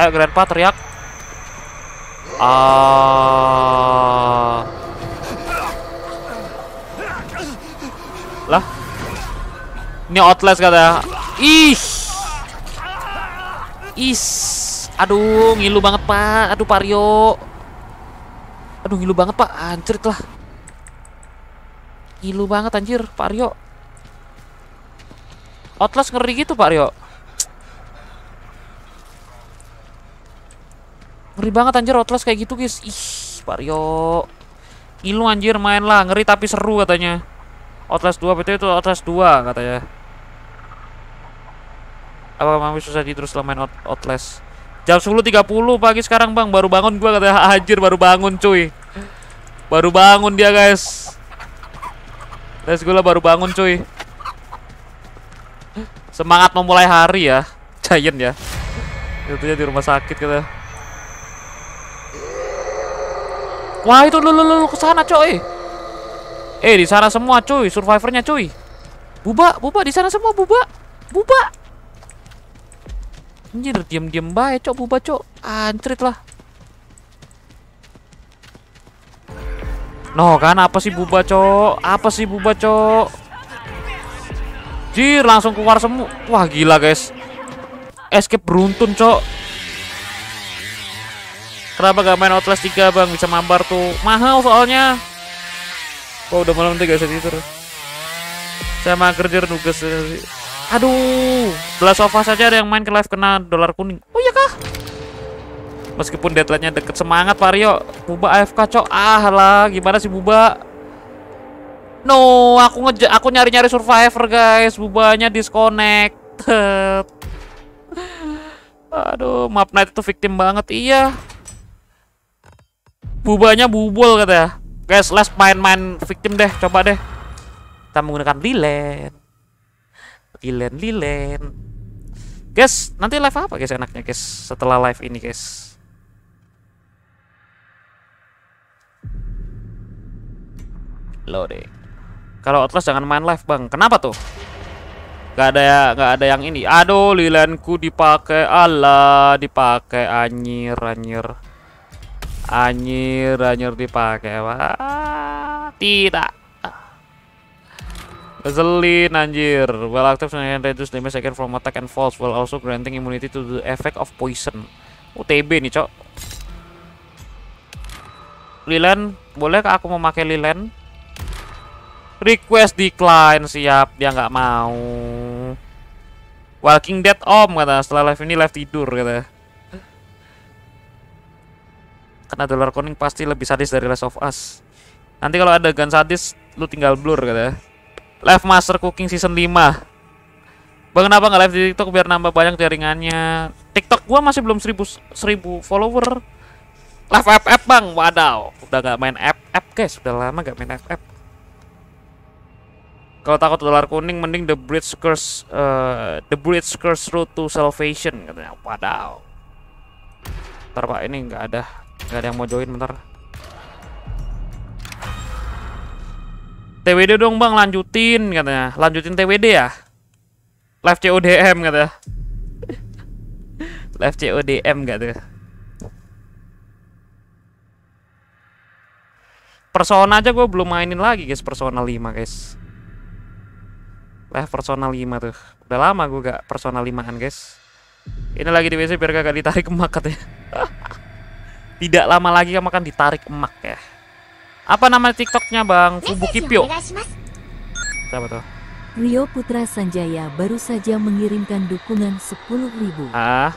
ayo grandpa teriak ah lah ini outlast kata ya. ih is aduh ngilu banget pak aduh pario aduh ngilu banget pak anjir lah Ilu banget anjir, Pak Rio. Outlast ngeri gitu, Pak Rio. Ngeri banget anjir Outlast kayak gitu, guys. Ih, Pak Rio. Ilu anjir main lah, ngeri tapi seru katanya. Outlast 2 betul itu Outlast 2 katanya. Apa kamu susah tidur selama main out Outlast? Jam 10.30 pagi sekarang, Bang. Baru bangun gua katanya. [LAUGHS] Anjir, baru bangun, cuy. Baru bangun dia, guys go lah baru bangun cuy. Semangat memulai hari ya. Giant ya. Tentunya di rumah sakit kita. Wah, itu lu lu lu ke sana, coy. Eh, di sana semua, cuy. Survivornya, cuy. Buba, buba di sana semua, buba. Buba. Anjir, diam-diam bae, cok, buba, cok. Antrit lah. No kan apa sih buba cok Apa sih buba cok Jir langsung keluar semua Wah gila guys Escape beruntun cok Kenapa gak main Outlast 3 bang Bisa mambar tuh Mahal soalnya Kok udah malam 3 set itu Saya mah kerja nugas Aduh belas sofa saja ada yang main ke live kena dolar kuning Oh iya kah Meskipun deadline-nya deket semangat Vario. Buba AFK cok. Ah lah, gimana sih Buba? No, aku ngeja aku nyari-nyari survivor guys. Bubanya disconnected. [LAUGHS] Aduh, map night itu victim banget. Iya. Bubanya bubul kata ya, Guys, let's main-main victim deh. Coba deh. Kita menggunakan lilen. Lilen, lilen. Guys, nanti live apa guys enaknya guys setelah live ini guys? Loading. Kalau Outlast jangan main live, Bang. Kenapa tuh? Gak ada ya, gak ada yang ini. Aduh, lilanku dipakai Allah, dipakai anjir, anjir. Anjir, anjir dipakai. Wah, tidak. Zelin anjir. Well active and reduce damage second from attack and falls while also granting immunity to the effect of poison. UTB nih, Cok. lilan boleh aku memakai lilan? Request decline siap dia nggak mau. Walking Dead Om kata setelah live ini live tidur kata. Karena Dollar kuning pasti lebih sadis dari Last of Us. Nanti kalau ada gun sadis lu tinggal blur kata. Live Master Cooking Season 5. Bang kenapa nggak live di TikTok biar nambah banyak jaringannya? TikTok gua masih belum seribu 1000 follower. Live app app Bang, wadaw. Udah nggak main app app guys, udah lama nggak main app app. Kalau takut ular kuning, mending the bridge curse, uh, the bridge curse road to salvation katanya. Padahal. Ntar pak, ini nggak ada, nggak ada yang mau join bentar. TWD dong bang, lanjutin katanya, lanjutin TWD ya. Live CODM katanya. [LAUGHS] Live CODM tuh. Persona aja gue belum mainin lagi guys Persona 5 guys lah eh, personal 5 tuh Udah lama gue gak personal 5an guys Ini lagi di WC biar gak ditarik emak katanya [LAUGHS] Tidak lama lagi kamu akan ditarik emak ya Apa nama tiktoknya bang? Kubu Kipyo Siapa tuh? Rio Putra Sanjaya baru saja mengirimkan dukungan 10.000 Ah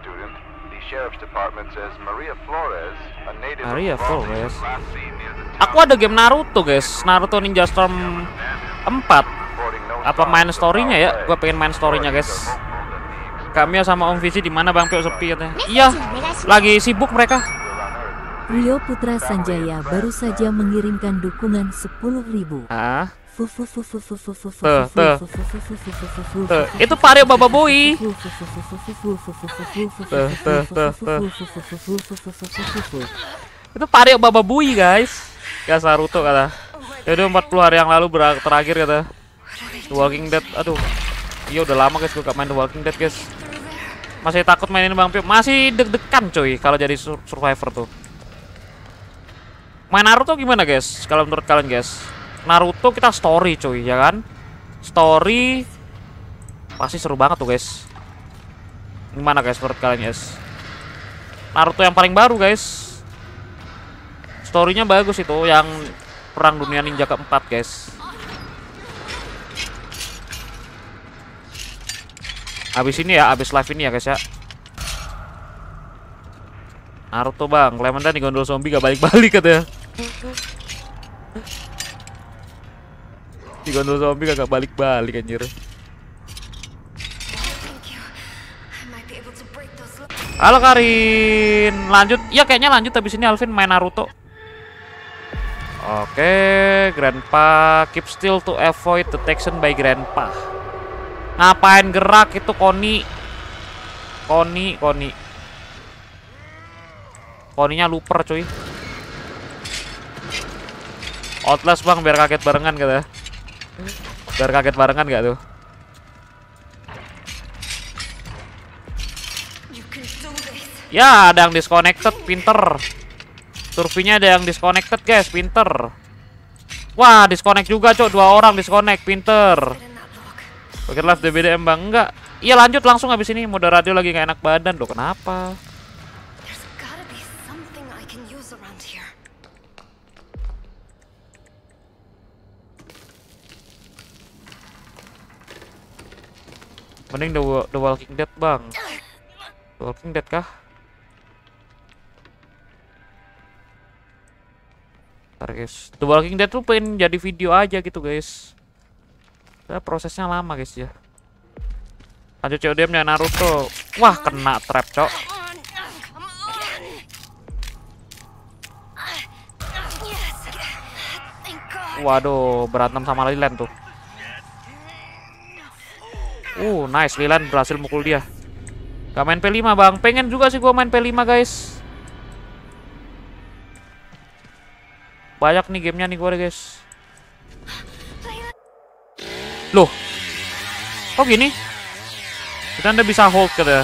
Sheriff's Department says Maria Flores, a native Maria Flores. Aku ada game Naruto, guys. Naruto Ninja Storm 4. Apa main story-nya ya? Gua pengen main story-nya, guys. Kami sama Om Visi di mana Bang Pio sepi katanya. Iya, lagi sibuk mereka. Rio Putra Sanjaya baru saja mengirimkan dukungan 10.000. Ah. Eh, eh. itu pario Baba Boy. Itu pario Baba Boy, guys. Gak ya, Saruto kata. Yaudah 40 hari yang lalu terakhir kata. The Walking Dead, aduh. Iya udah lama guys gue gak main The Walking Dead, guys. Masih takut mainin Bang Pio. Masih deg-degan coy kalau jadi survivor tuh. Main Naruto gimana guys? Kalau menurut kalian guys? Naruto kita story cuy ya kan story pasti seru banget tuh guys gimana guys menurut kalian guys Naruto yang paling baru guys storynya bagus itu yang perang dunia ninja keempat guys habis ini ya habis live ini ya guys ya Naruto bang Clementine gondol zombie gak balik-balik katanya Di gondol zombie kagak balik-balik anjir. Halo Karin, lanjut. Ya kayaknya lanjut habis ini Alvin main Naruto. Oke, Grandpa keep still to avoid detection by Grandpa. Ngapain gerak itu Koni? Koni, Koni. Koninya luper cuy. Outlast bang biar kaget barengan kata. Biar kaget barengan gak tuh? Ya, ada yang disconnected, pinter. Turfinya ada yang disconnected, guys, pinter. Wah, disconnect juga, cok. Dua orang disconnect, pinter. Oke, live DBDM, Bang. Enggak. Iya, lanjut langsung habis ini. Mode radio lagi gak enak badan. Loh, kenapa? Mending The, The Walking Dead, Bang. The Walking Dead kah? Ntar guys. The Walking Dead tuh pengen jadi video aja gitu guys. Nah, prosesnya lama guys ya. Lanjut COD-nya Naruto. Wah kena trap cok. Waduh berantem sama Lilan tuh. Uh, nice. Lilan berhasil mukul dia. Gak main P5, Bang. Pengen juga sih gua main P5, guys. Banyak nih gamenya nih gua, guys. Loh. Kok gini? Kita anda bisa hold kata. Ya?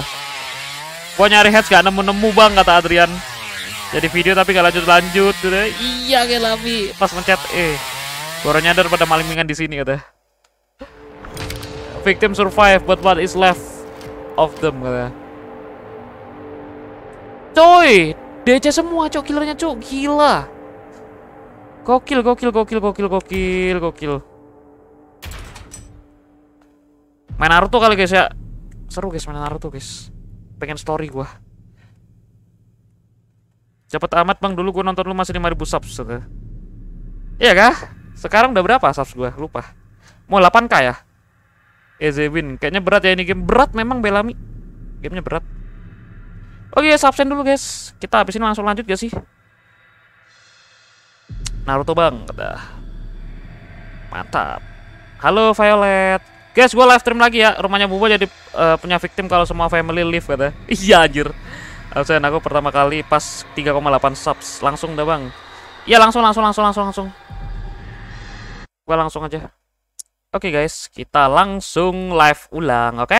Gua nyari heads gak nemu-nemu, Bang, kata Adrian. Jadi video tapi gak lanjut-lanjut. Gitu ya. Iya, Gelabi. Pas mencet E. Eh. Gua nyadar pada maling-malingan di sini kata. Ya. Victim survive, but what is left of them katanya. Coy, DC semua cok killernya cok, gila. Gokil, gokil, gokil, gokil, gokil, gokil. Main Naruto kali guys ya. Seru guys main Naruto guys. Pengen story gua. Cepet amat bang dulu gua nonton lu masih 5000 subs. Iya kah? Sekarang udah berapa subs gua? Lupa. Mau 8k ya? Ezewin. Eh, kayaknya berat ya ini game. Berat memang Belami. Gamenya berat. Oke, oh iya, okay, dulu guys. Kita habisin langsung lanjut gak sih? Naruto bang, udah, Mantap. Halo Violet. Guys, gue live stream lagi ya. Rumahnya Buba jadi uh, punya victim kalau semua family live, kata. [LAUGHS] Iya anjir. Absen aku pertama kali pas 3,8 subs langsung dah bang. Iya langsung langsung langsung langsung langsung. Gue langsung aja. Oke okay guys, kita langsung live ulang, oke?